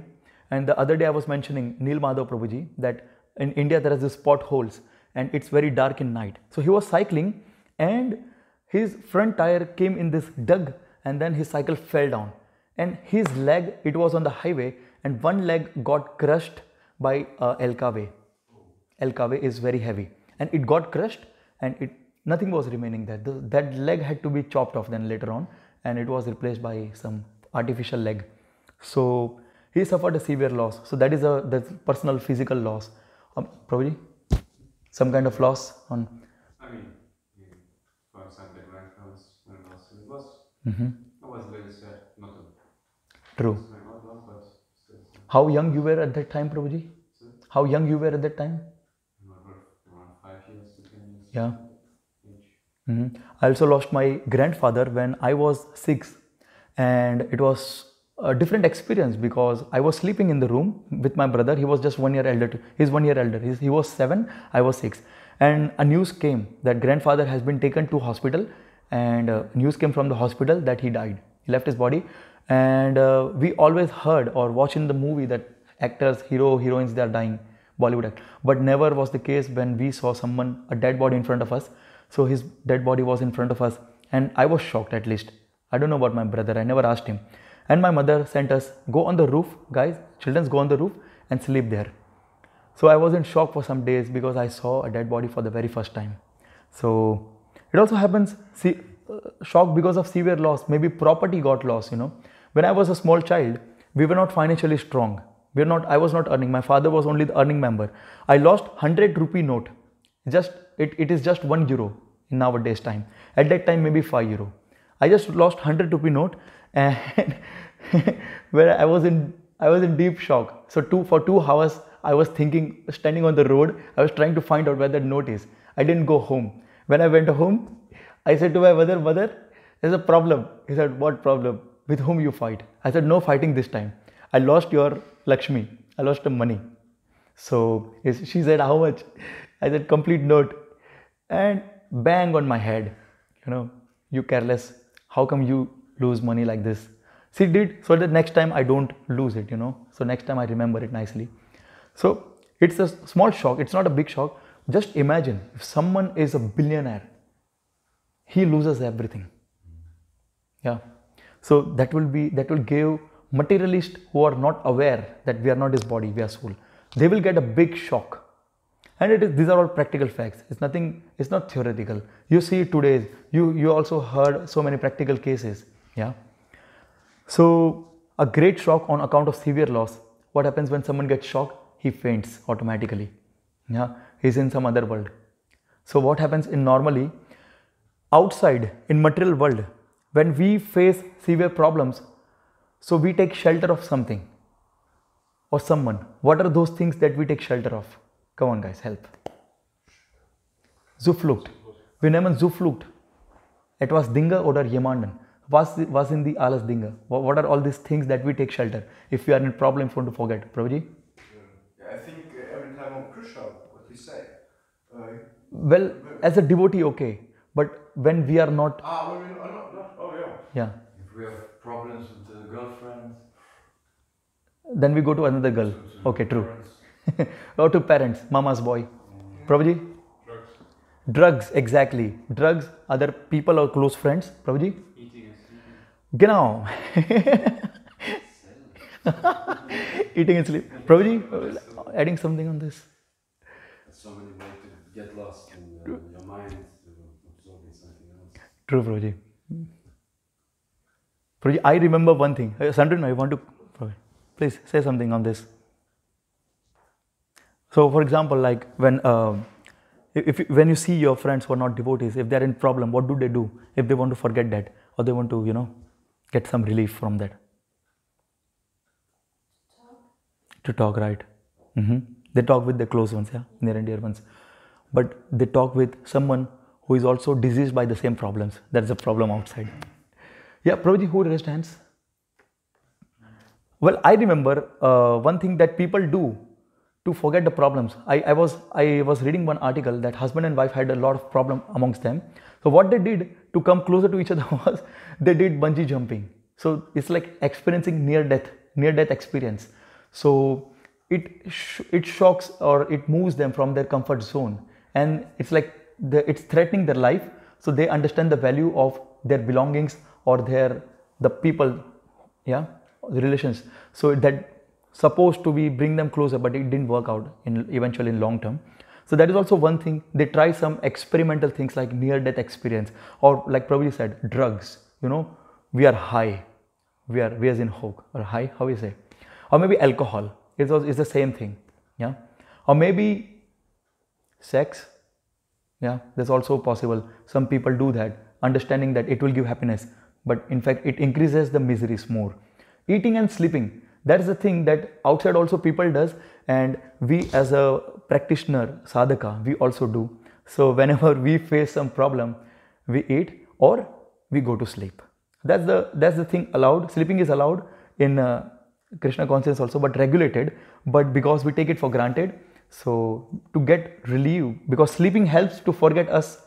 [SPEAKER 1] and the other day I was mentioning Neil Madhav Prabhuji that in India there is these potholes and it's very dark in night. So he was cycling and his front tire came in this dug and then his cycle fell down and his leg it was on the highway and one leg got crushed by uh, El LKW is very heavy and it got crushed and it nothing was remaining there. The, that leg had to be chopped off then later on and it was replaced by some artificial leg. So he suffered a severe loss. So that is a personal physical loss. Um, probably some kind of loss on.
[SPEAKER 3] I mean, Mm-hmm. I was very sad, not
[SPEAKER 1] True. How young you were at that time, Prabhuji? How young you were at that time? Yeah. Mm-hmm. I also lost my grandfather when I was six, and it was a different experience because I was sleeping in the room with my brother. He was just one year elder. he's one year elder. He's, he was seven. I was six. And a news came that grandfather has been taken to hospital and uh, news came from the hospital that he died. He left his body, and uh, we always heard or watched in the movie that actors, hero, heroines, they are dying, Bollywood act. But never was the case when we saw someone a dead body in front of us. So his dead body was in front of us, and I was shocked at least. I don't know about my brother. I never asked him. And my mother sent us go on the roof, guys. Childrens go on the roof and sleep there. So I was in shock for some days because I saw a dead body for the very first time. So it also happens see, uh, shock because of severe loss. Maybe property got lost. You know, when I was a small child, we were not financially strong. We were not. I was not earning. My father was only the earning member. I lost hundred rupee note. Just it, it is just one euro in nowadays time. At that time, maybe five euro. I just lost hundred rupee note, and <laughs> where I was in I was in deep shock. So two for two hours I was thinking, standing on the road, I was trying to find out where that note is. I didn't go home. When I went home, I said to my mother, Mother, there's a problem. He said, What problem? With whom you fight? I said, No fighting this time. I lost your Lakshmi. I lost the money. So she said, How much? I said, Complete note. And bang on my head. You know, you careless. How come you lose money like this? She did so that next time I don't lose it, you know. So next time I remember it nicely. So it's a small shock, it's not a big shock, just imagine if someone is a billionaire, he loses everything. Yeah. So that will be that will give materialists who are not aware that we are not his body, we are soul. They will get a big shock. And it is these are all practical facts. It's nothing, it's not theoretical. You see today, you you also heard so many practical cases. Yeah. So a great shock on account of severe loss. What happens when someone gets shocked? He faints automatically. Yeah he's in some other world. So what happens in normally outside in material world when we face severe problems so we take shelter of something or someone what are those things that we take shelter of come on guys help Zuflucht wir nehmen Zuflucht was Dinge oder jemanden was was in the Alas Dinge what, what are all these things that we take shelter if we are in problem phone to forget Prabhuji yeah, I think uh, every time of Krishna you say? Uh, well, as a devotee, okay. But when we are not. Ah,
[SPEAKER 3] we are not, not oh, yeah. Yeah. If we have problems with the girlfriend.
[SPEAKER 1] Then we go to another girl. okay, true. <laughs> or to parents, mama's boy. Mm. Prabhuji? Drugs. Drugs, exactly. Drugs, other people or close friends. Prabhuji? Eating. Genau. <laughs> Eating and sleeping. Prabhuji, adding something on this
[SPEAKER 2] so many ways to get lost in uh, your mind, absorbing something else.
[SPEAKER 1] True, Prabhuji. Hmm. I remember one thing. Uh, Sandrin, I want to, please say something on this. So, for example, like when um, if, when you see your friends who are not devotees, if they are in problem, what do they do? If they want to forget that, or they want to, you know, get some relief from that. To talk, right? Mm-hmm. They talk with their close ones, yeah, near and dear ones. But they talk with someone who is also diseased by the same problems. That's the problem outside. Yeah, Prabhuji, who raised hands? Well, I remember uh, one thing that people do to forget the problems. I, I, was I was reading one article that husband and wife had a lot of problem amongst them. So what they did to come closer to each other <laughs> was they did bungee jumping. So it's like experiencing near death, near death experience. So it sh- it shocks or it moves them from their comfort zone and it's like the, it's threatening their life so they understand the value of their belongings or their the people yeah the relations so that supposed to be bring them closer but it didn't work out in eventually in long term so that is also one thing they try some experimental things like near death experience or like probably said drugs you know we are high we are we are in hope or high How we say, or maybe alcohol it's the same thing. Yeah. Or maybe sex. Yeah. That's also possible. Some people do that, understanding that it will give happiness. But in fact, it increases the miseries more. Eating and sleeping. That is the thing that outside also people does. And we as a practitioner, sadhaka, we also do. So <laughs> whenever we face some problem, we eat or we go to sleep. That's the, that's the thing allowed. Sleeping is allowed in uh, Krishna consciousness also, but regulated. But because we take it for granted, so to get relief, because sleeping helps to forget us,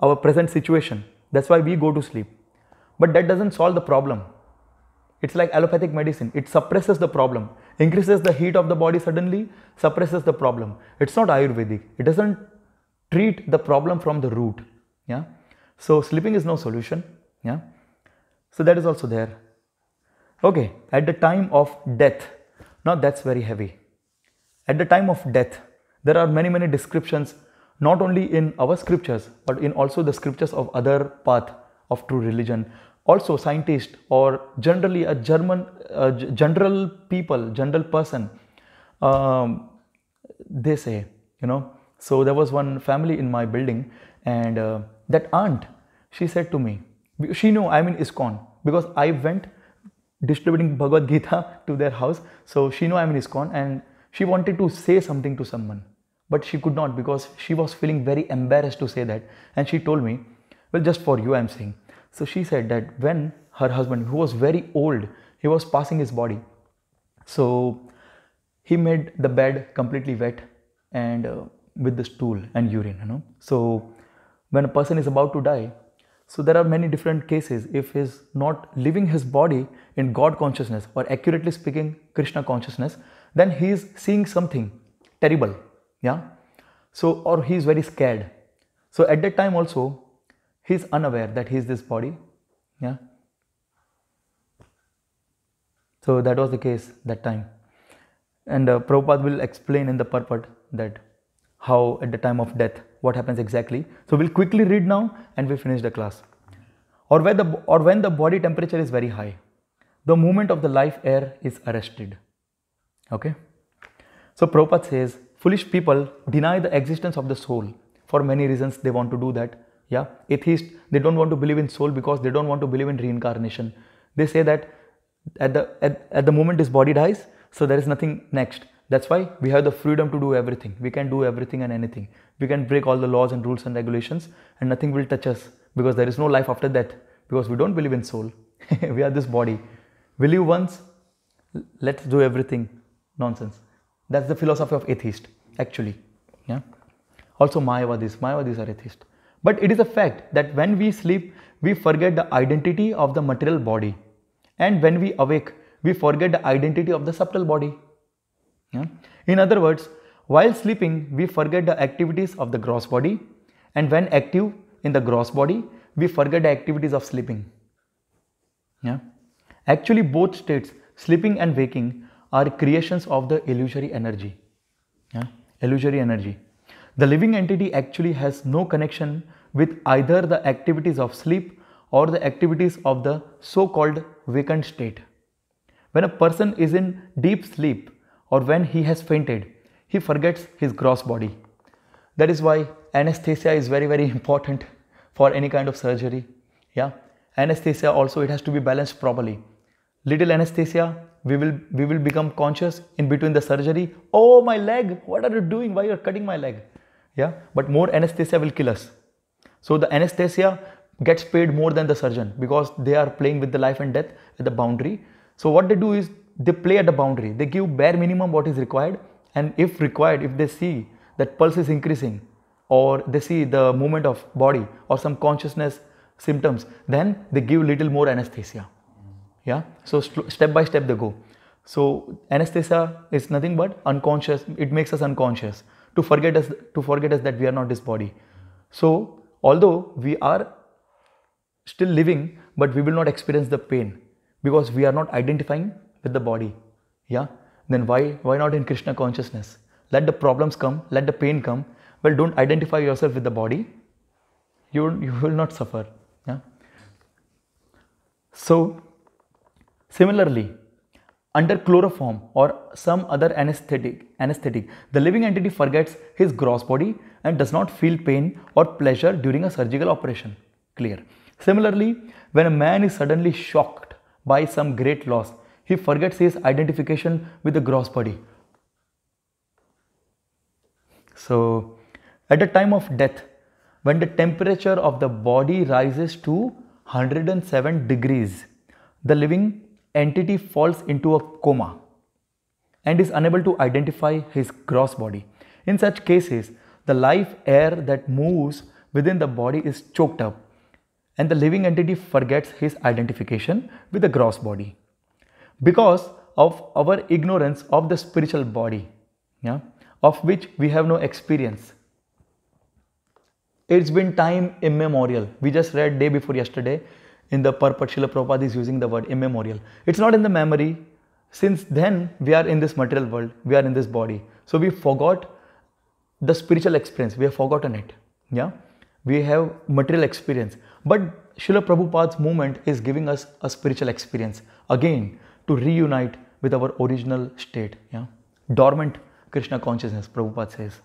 [SPEAKER 1] our present situation. That's why we go to sleep. But that doesn't solve the problem. It's like allopathic medicine. It suppresses the problem, increases the heat of the body suddenly, suppresses the problem. It's not Ayurvedic. It doesn't treat the problem from the root. Yeah. So sleeping is no solution. Yeah. So that is also there. Okay, at the time of death. Now that's very heavy. At the time of death, there are many, many descriptions, not only in our scriptures, but in also the scriptures of other path of true religion. Also, scientist or generally a German, general people, general person, um, they say, you know. So there was one family in my building, and uh, that aunt, she said to me, she knew I'm in iskon because I went distributing Bhagavad Gita to their house. So she knew I'm in ISKCON and she wanted to say something to someone, but she could not because she was feeling very embarrassed to say that. And she told me, Well, just for you, I'm saying. So she said that when her husband, who was very old, he was passing his body. So he made the bed completely wet and uh, with the stool and urine, you know. So when a person is about to die, so there are many different cases if he is not living his body in God consciousness or accurately speaking Krishna consciousness, then he is seeing something terrible. Yeah. So or he is very scared. So at that time also he is unaware that he is this body. Yeah. So that was the case that time. And uh, Prabhupada will explain in the purport that how at the time of death what happens exactly so we'll quickly read now and we will finish the class or the or when the body temperature is very high the movement of the life air is arrested okay so Prabhupada says foolish people deny the existence of the soul for many reasons they want to do that yeah atheists they don't want to believe in soul because they don't want to believe in reincarnation they say that at the at, at the moment this body dies so there is nothing next that's why we have the freedom to do everything. We can do everything and anything. We can break all the laws and rules and regulations, and nothing will touch us because there is no life after that because we don't believe in soul. <laughs> we are this body. you once, let's do everything. Nonsense. That's the philosophy of atheist, actually. Yeah. Also, Mayavadis. Mayavadis are atheist. But it is a fact that when we sleep, we forget the identity of the material body. And when we awake, we forget the identity of the subtle body. Yeah? In other words, while sleeping, we forget the activities of the gross body and when active in the gross body, we forget the activities of sleeping. Yeah? Actually, both states, sleeping and waking, are creations of the illusory energy. Yeah? Illusory energy. The living entity actually has no connection with either the activities of sleep or the activities of the so-called vacant state. When a person is in deep sleep, or when he has fainted, he forgets his gross body. That is why anesthesia is very, very important for any kind of surgery. Yeah, anesthesia also it has to be balanced properly. Little anesthesia, we will we will become conscious in between the surgery. Oh my leg! What are you doing? Why you are cutting my leg? Yeah, but more anesthesia will kill us. So the anesthesia gets paid more than the surgeon because they are playing with the life and death at the boundary. So what they do is they play at the boundary. They give bare minimum what is required, and if required, if they see that pulse is increasing or they see the movement of body or some consciousness symptoms, then they give little more anesthesia. Yeah. So st- step by step they go. So anesthesia is nothing but unconscious. It makes us unconscious to forget us to forget us that we are not this body. So although we are still living, but we will not experience the pain because we are not identifying with the body. Yeah? Then why, why not in Krishna consciousness? Let the problems come, let the pain come. Well, don't identify yourself with the body. You, you will not suffer. Yeah? So, similarly, under chloroform or some other anesthetic, anesthetic, the living entity forgets his gross body and does not feel pain or pleasure during a surgical operation. Clear. Similarly, when a man is suddenly shocked by some great loss, he forgets his identification with the gross body. So, at the time of death, when the temperature of the body rises to 107 degrees, the living entity falls into a coma and is unable to identify his gross body. In such cases, the life air that moves within the body is choked up and the living entity forgets his identification with the gross body because of our ignorance of the spiritual body, yeah, of which we have no experience. It's been time immemorial. We just read day before yesterday in the purport Srila Prabhupada is using the word immemorial. It's not in the memory. Since then, we are in this material world, we are in this body. So we forgot the spiritual experience, we have forgotten it. Yeah, we have material experience. But Srila Prabhupada's movement is giving us a spiritual experience. Again, to reunite with our original state. Yeah? Dormant Krishna consciousness, Prabhupada says.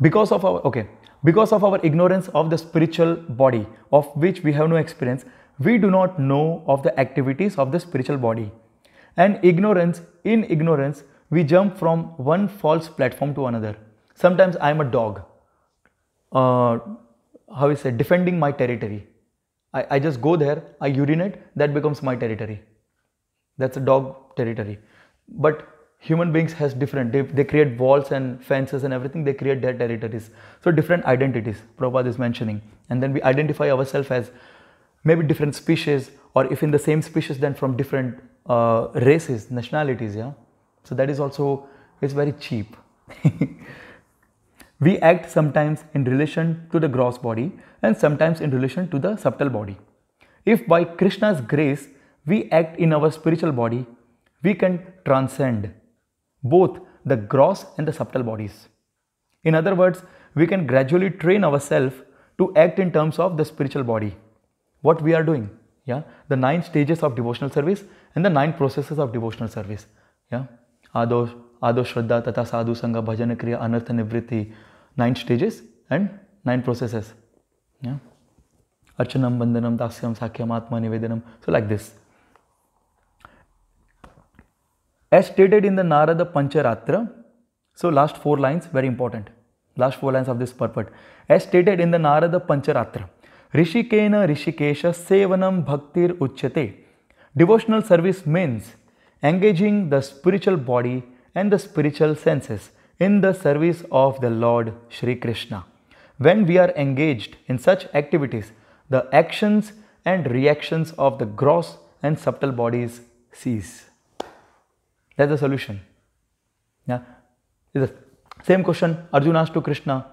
[SPEAKER 1] Because of our okay, because of our ignorance of the spiritual body, of which we have no experience, we do not know of the activities of the spiritual body. And ignorance, in ignorance, we jump from one false platform to another. Sometimes I am a dog. Uh, how is it? Defending my territory I, I just go there, I urinate, that becomes my territory. That's a dog territory. But human beings has different, they, they create walls and fences and everything, they create their territories. So different identities, Prabhupada is mentioning. And then we identify ourselves as maybe different species or if in the same species then from different uh, races, nationalities, yeah. So that is also, it's very cheap. <laughs> We act sometimes in relation to the gross body and sometimes in relation to the subtle body. If by Krishna's grace we act in our spiritual body, we can transcend both the gross and the subtle bodies. In other words, we can gradually train ourselves to act in terms of the spiritual body. What we are doing, yeah, the nine stages of devotional service and the nine processes of devotional service, yeah, adho, adho shraddha tata sadhu sangha bhajana kriya anartha nivritti nine stages and nine processes. Yeah. Archanam, Bandhanam, Dasyam, Sakyam, Atma, Nivedanam. So like this. As stated in the Narada Pancharatra, so last four lines very important. Last four lines of this purport. As stated in the Narada Pancharatra, Rishikena Rishikesha Sevanam Bhaktir Uchate. Devotional service means engaging the spiritual body and the spiritual senses in the service of the Lord Shri Krishna. When we are engaged in such activities, the actions and reactions of the gross and subtle bodies cease. That's the solution. Yeah. The same question Arjuna asked to Krishna.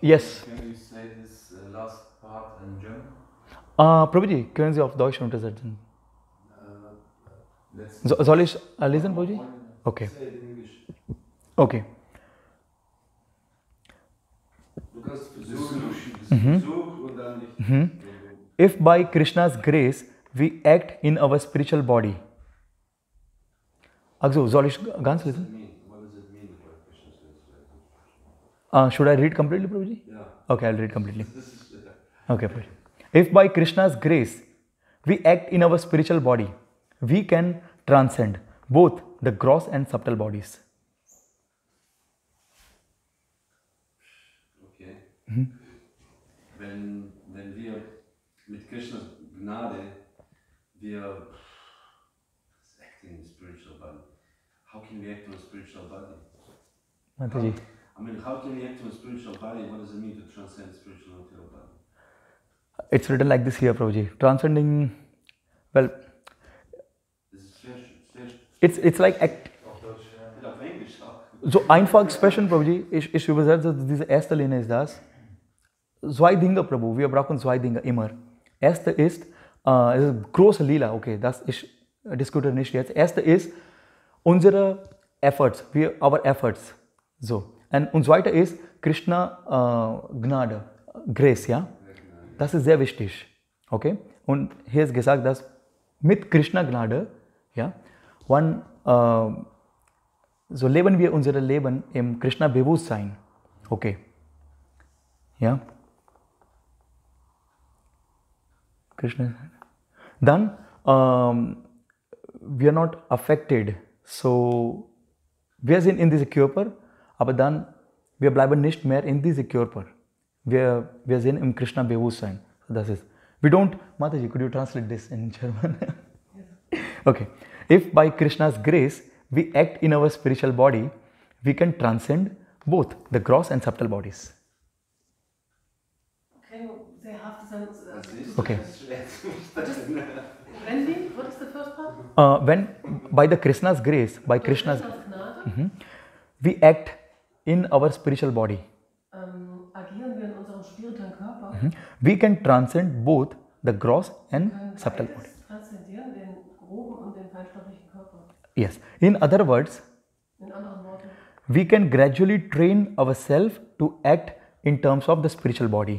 [SPEAKER 1] Yes.
[SPEAKER 3] Can you say this uh, last part in German?
[SPEAKER 1] Uh, Prabhuji, of Sie auf Deutsch untersetzen?
[SPEAKER 3] Uh,
[SPEAKER 1] uh soll ich uh, listen, Prabhuji? Okay. Okay. Mm-hmm. If by Krishna's grace we act in our spiritual body. Akzo, Zolish Uh, should I read completely, Prabhuji? Yeah. Okay, I'll read completely. Okay, Prabhuji. If by Krishna's grace we act in our spiritual body, we can transcend both the gross and subtle bodies. Mhm.
[SPEAKER 2] Wenn, wenn wir mit Krishnas Gnade, wir acting in spiritual body. How can we act on a spiritual body? How, I mean, how can we act on a spiritual body? What does it mean to transcend spiritual material body?
[SPEAKER 1] It's written like this here, Prabhuji. Transcending, well, it's it's like act. So Einfach expression, Prabhuji, ich, ich übersetze diese erste Linie ist das. Zwaidinga Prabhu, wir brauchen Zwaidinga immer. Erste ist, äh, es ist große Lila, okay, das ist äh, diskutiert nicht jetzt. Erste ist unsere Efforts, wir, our Efforts. So. Und, und zweite ist Krishna äh, Gnade, Grace, ja? Das ist sehr wichtig. Okay? Und hier ist gesagt, dass mit Krishna Gnade, ja, one, äh, so leben wir unser Leben im Krishna-Bewusstsein. Okay. Ja? Krishna. Then um, we are not affected. So we are in diesem Körper, aber we are bleiben nicht mehr in this Körper. we are sind in Krishna Bewusstsein. So that is We don't, Mataji, could you translate this in German? <laughs> okay. If by Krishna's grace we act in our spiritual body, we can transcend both the gross and subtle bodies. Okay. when we, what is the first part? Uh, when, by the Krishna's grace, by Krishna's, mm -hmm, we act in our spiritual body. Mm -hmm. We can transcend both the gross and subtle body. Yes. In other words, we can gradually train ourselves to act in terms of the spiritual body.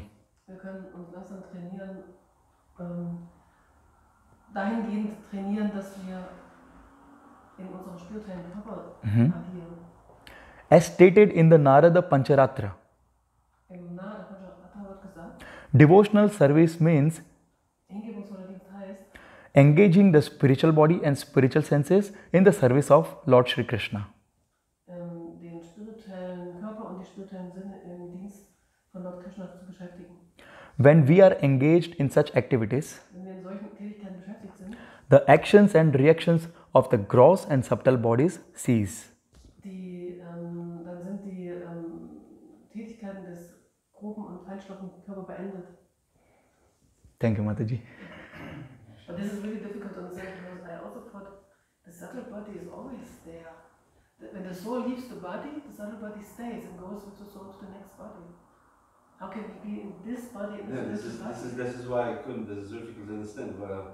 [SPEAKER 4] dahingehend trainieren, dass wir in unserem spirituellen Körper mhm. agieren.
[SPEAKER 1] As stated in the Narada Pancharatra, Im Narada Pancharatra wird gesagt, devotional service means engaging the spiritual body and spiritual senses in the service of Lord Shri Krishna. When we are engaged in such activities, the actions and reactions of the gross and subtle bodies cease. Die, ähm,
[SPEAKER 4] dann sind die ähm, Tätigkeiten des groben und beendet.
[SPEAKER 1] Thank you, Mataji.
[SPEAKER 4] But this is really difficult to understand because I also thought the subtle body is always there. When the soul leaves the body, the subtle body stays and goes with the soul to the next body. How can it be in this body? In this yeah, this is, body? this is this
[SPEAKER 2] is why I couldn't. This is difficult to understand. But, uh,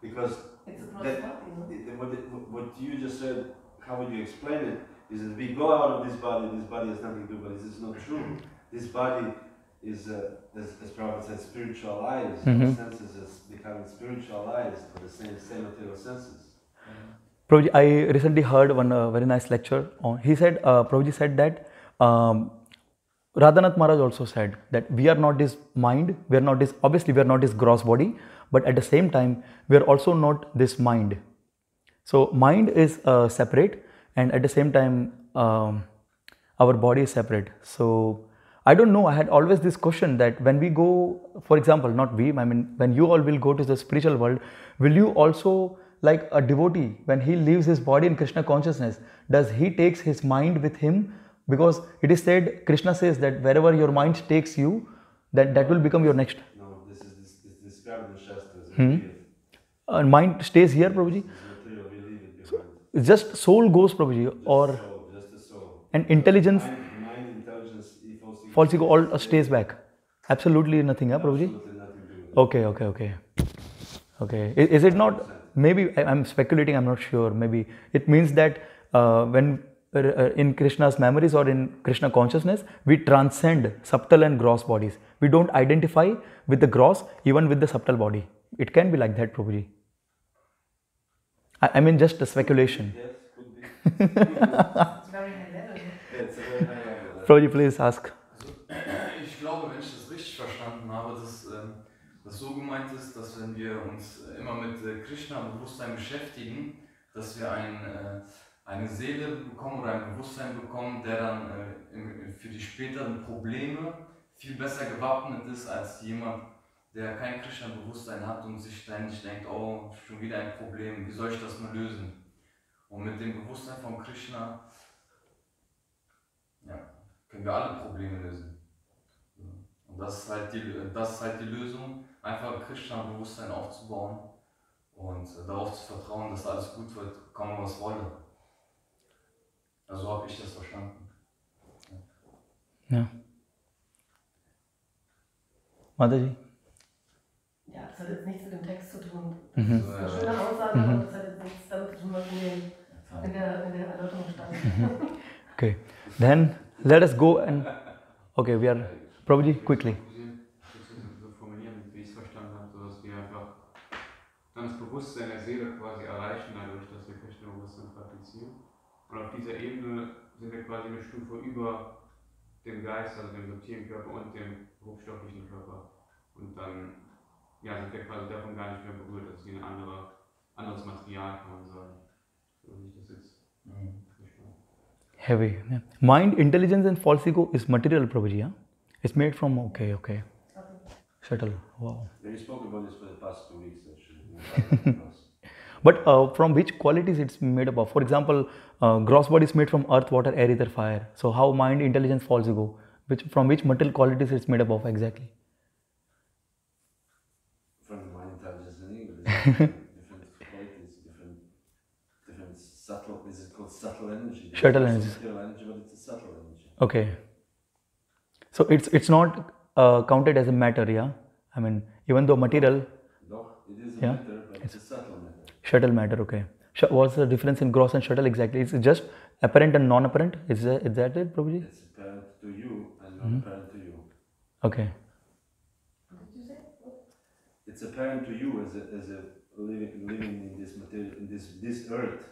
[SPEAKER 2] because it's that, what, what you just said, how would you explain it? Is that we go out of this body, this body has nothing to do, but this is not true. This body is, uh, as, as Prabhupada said, spiritualized. Mm -hmm. senses is becoming spiritualized for the same, same material senses.
[SPEAKER 1] Prabhuji, I recently heard one uh, very nice lecture. On, he said, uh, Prabhuji said that um, Radhanath Maharaj also said that we are not this mind, we are not this, obviously, we are not this gross body, but at the same time we are also not this mind so mind is uh, separate and at the same time um, our body is separate so i don't know i had always this question that when we go for example not we i mean when you all will go to the spiritual world will you also like a devotee when he leaves his body in krishna consciousness does he takes his mind with him because it is said krishna says that wherever your mind takes you that that will become your next mind stays here Prabhu ji just soul goes Prabhu ji और and intelligence falls all stays back absolutely nothing है Prabhu ji okay okay okay okay is it not maybe I am speculating I am not sure maybe it means that when in Krishna's memories और in Krishna consciousness we transcend subtle and gross bodies we don't identify with the gross even with the subtle body It can be like that, Prabhuji. I, I mean, just a speculation. Yes, Prabhuji, please ask.
[SPEAKER 3] Also, ich glaube, wenn ich das richtig verstanden habe, dass ähm, das so gemeint ist, dass wenn wir uns immer mit äh, Krishna-Bewusstsein beschäftigen, dass wir ein äh, eine Seele bekommen oder ein Bewusstsein bekommen, der dann äh, für die späteren Probleme viel besser gewappnet ist als jemand, der kein Krishna-Bewusstsein hat und sich ständig denkt, oh, schon wieder ein Problem, wie soll ich das mal lösen? Und mit dem Bewusstsein von Krishna ja, können wir alle Probleme lösen. Und das ist halt die, das ist halt die Lösung, einfach Krishna-Bewusstsein aufzubauen und darauf zu vertrauen, dass alles gut wird, kommen was wolle. Also habe ich das verstanden.
[SPEAKER 1] Ja. Mataji? Ja, das hat jetzt nichts mit
[SPEAKER 4] dem Text zu tun. Mhm. Das ist eine schöne Aussage, mhm. aber das hat jetzt nichts damit zu tun, was in der, in der Erläuterung stand. Mhm. <laughs>
[SPEAKER 1] Okay, then let us go and. Okay, we are probably quickly.
[SPEAKER 3] das Bewusstsein der Seele quasi erreichen, dadurch, dass wir Krishna-Bewusstsein praktizieren. Und auf dieser Ebene sind wir quasi eine Stufe über dem Geist, also dem subtilen Körper und dem hochstofflichen Körper. Und dann ja, sind wir quasi davon gar nicht mehr berührt, dass sie andere, anderes Material kommen sollen. das jetzt. Mhm.
[SPEAKER 1] Heavy. Yeah. Mind, intelligence and Ego is material Prabhuji, yeah? It's made from, okay, okay. okay. Shuttle, wow.
[SPEAKER 2] spoke about this for the past two weeks actually.
[SPEAKER 1] <laughs> but uh, from which qualities it's made up of? For example, uh, gross body is made from earth, water, air, ether, fire. So how mind, intelligence, false ego, which from which material qualities it's made up of exactly?
[SPEAKER 2] different subtle, is it called subtle energy? Subtle energy. but it's a subtle energy.
[SPEAKER 1] Okay. So it's it's not uh, counted as a matter, yeah? I mean, even though material. No, it is a yeah? matter, but it's, it's a subtle matter. Subtle matter, okay. Sh what's the difference in gross and subtle exactly? It's just apparent and non apparent? Is that, is that it, Prabhuji? It's
[SPEAKER 2] apparent to you and non apparent mm -hmm. to you. Okay it's apparent to you as a, as a living, living in this material, in this, this earth.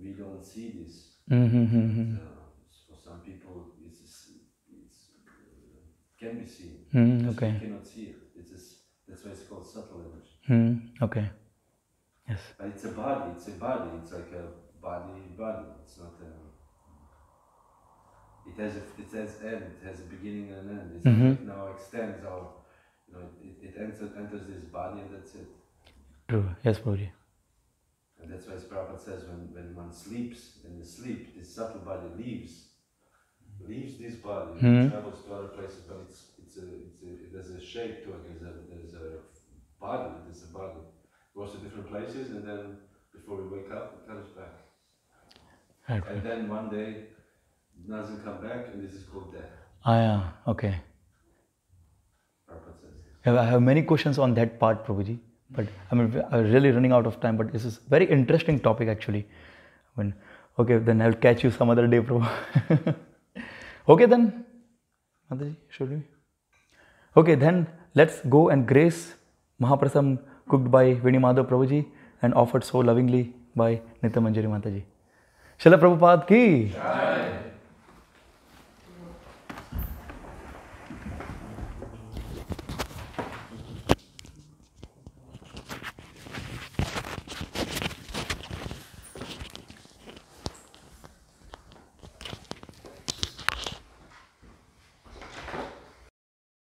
[SPEAKER 2] We don't see this.
[SPEAKER 4] Mm-hmm. for some people, it's,
[SPEAKER 1] it's uh, can be seen. Mm, okay. You cannot see it.
[SPEAKER 2] It's just, that's why it's called subtle energy.
[SPEAKER 1] Mm, okay.
[SPEAKER 2] Yes. But it's a body. It's a body. It's like a body. Body. It's not a. It has a, it has end. It has a beginning and an end. It's mm-hmm. like now extends out no, it, it enters, enters this body and that's it.
[SPEAKER 1] True. Yes, Prabhuji.
[SPEAKER 2] And that's why as Prabhupada says, when, when one sleeps, in the sleep, this subtle body leaves, leaves this body, mm -hmm. travels to other places, but it's, it's a, it's
[SPEAKER 4] a, there's a shape to it, there's a, there's a
[SPEAKER 2] body, there's a body. It goes to different places and then before we wake up, it comes back. And then one day, doesn't come back and this is
[SPEAKER 1] called death. Ah, yeah, okay. I have many questions on that part, Prabhuji, but I mean, I'm really running out of time, but this is very interesting topic actually. I mean, okay, then I'll catch you some other day, Prabhu. <laughs> okay, then, Mataji, should we? Okay, then let's go and grace Mahaprasam cooked by Vinimada Prabhuji and offered so lovingly by Nitya Manjari Mataji. Shala Prabhupada ki! Jai.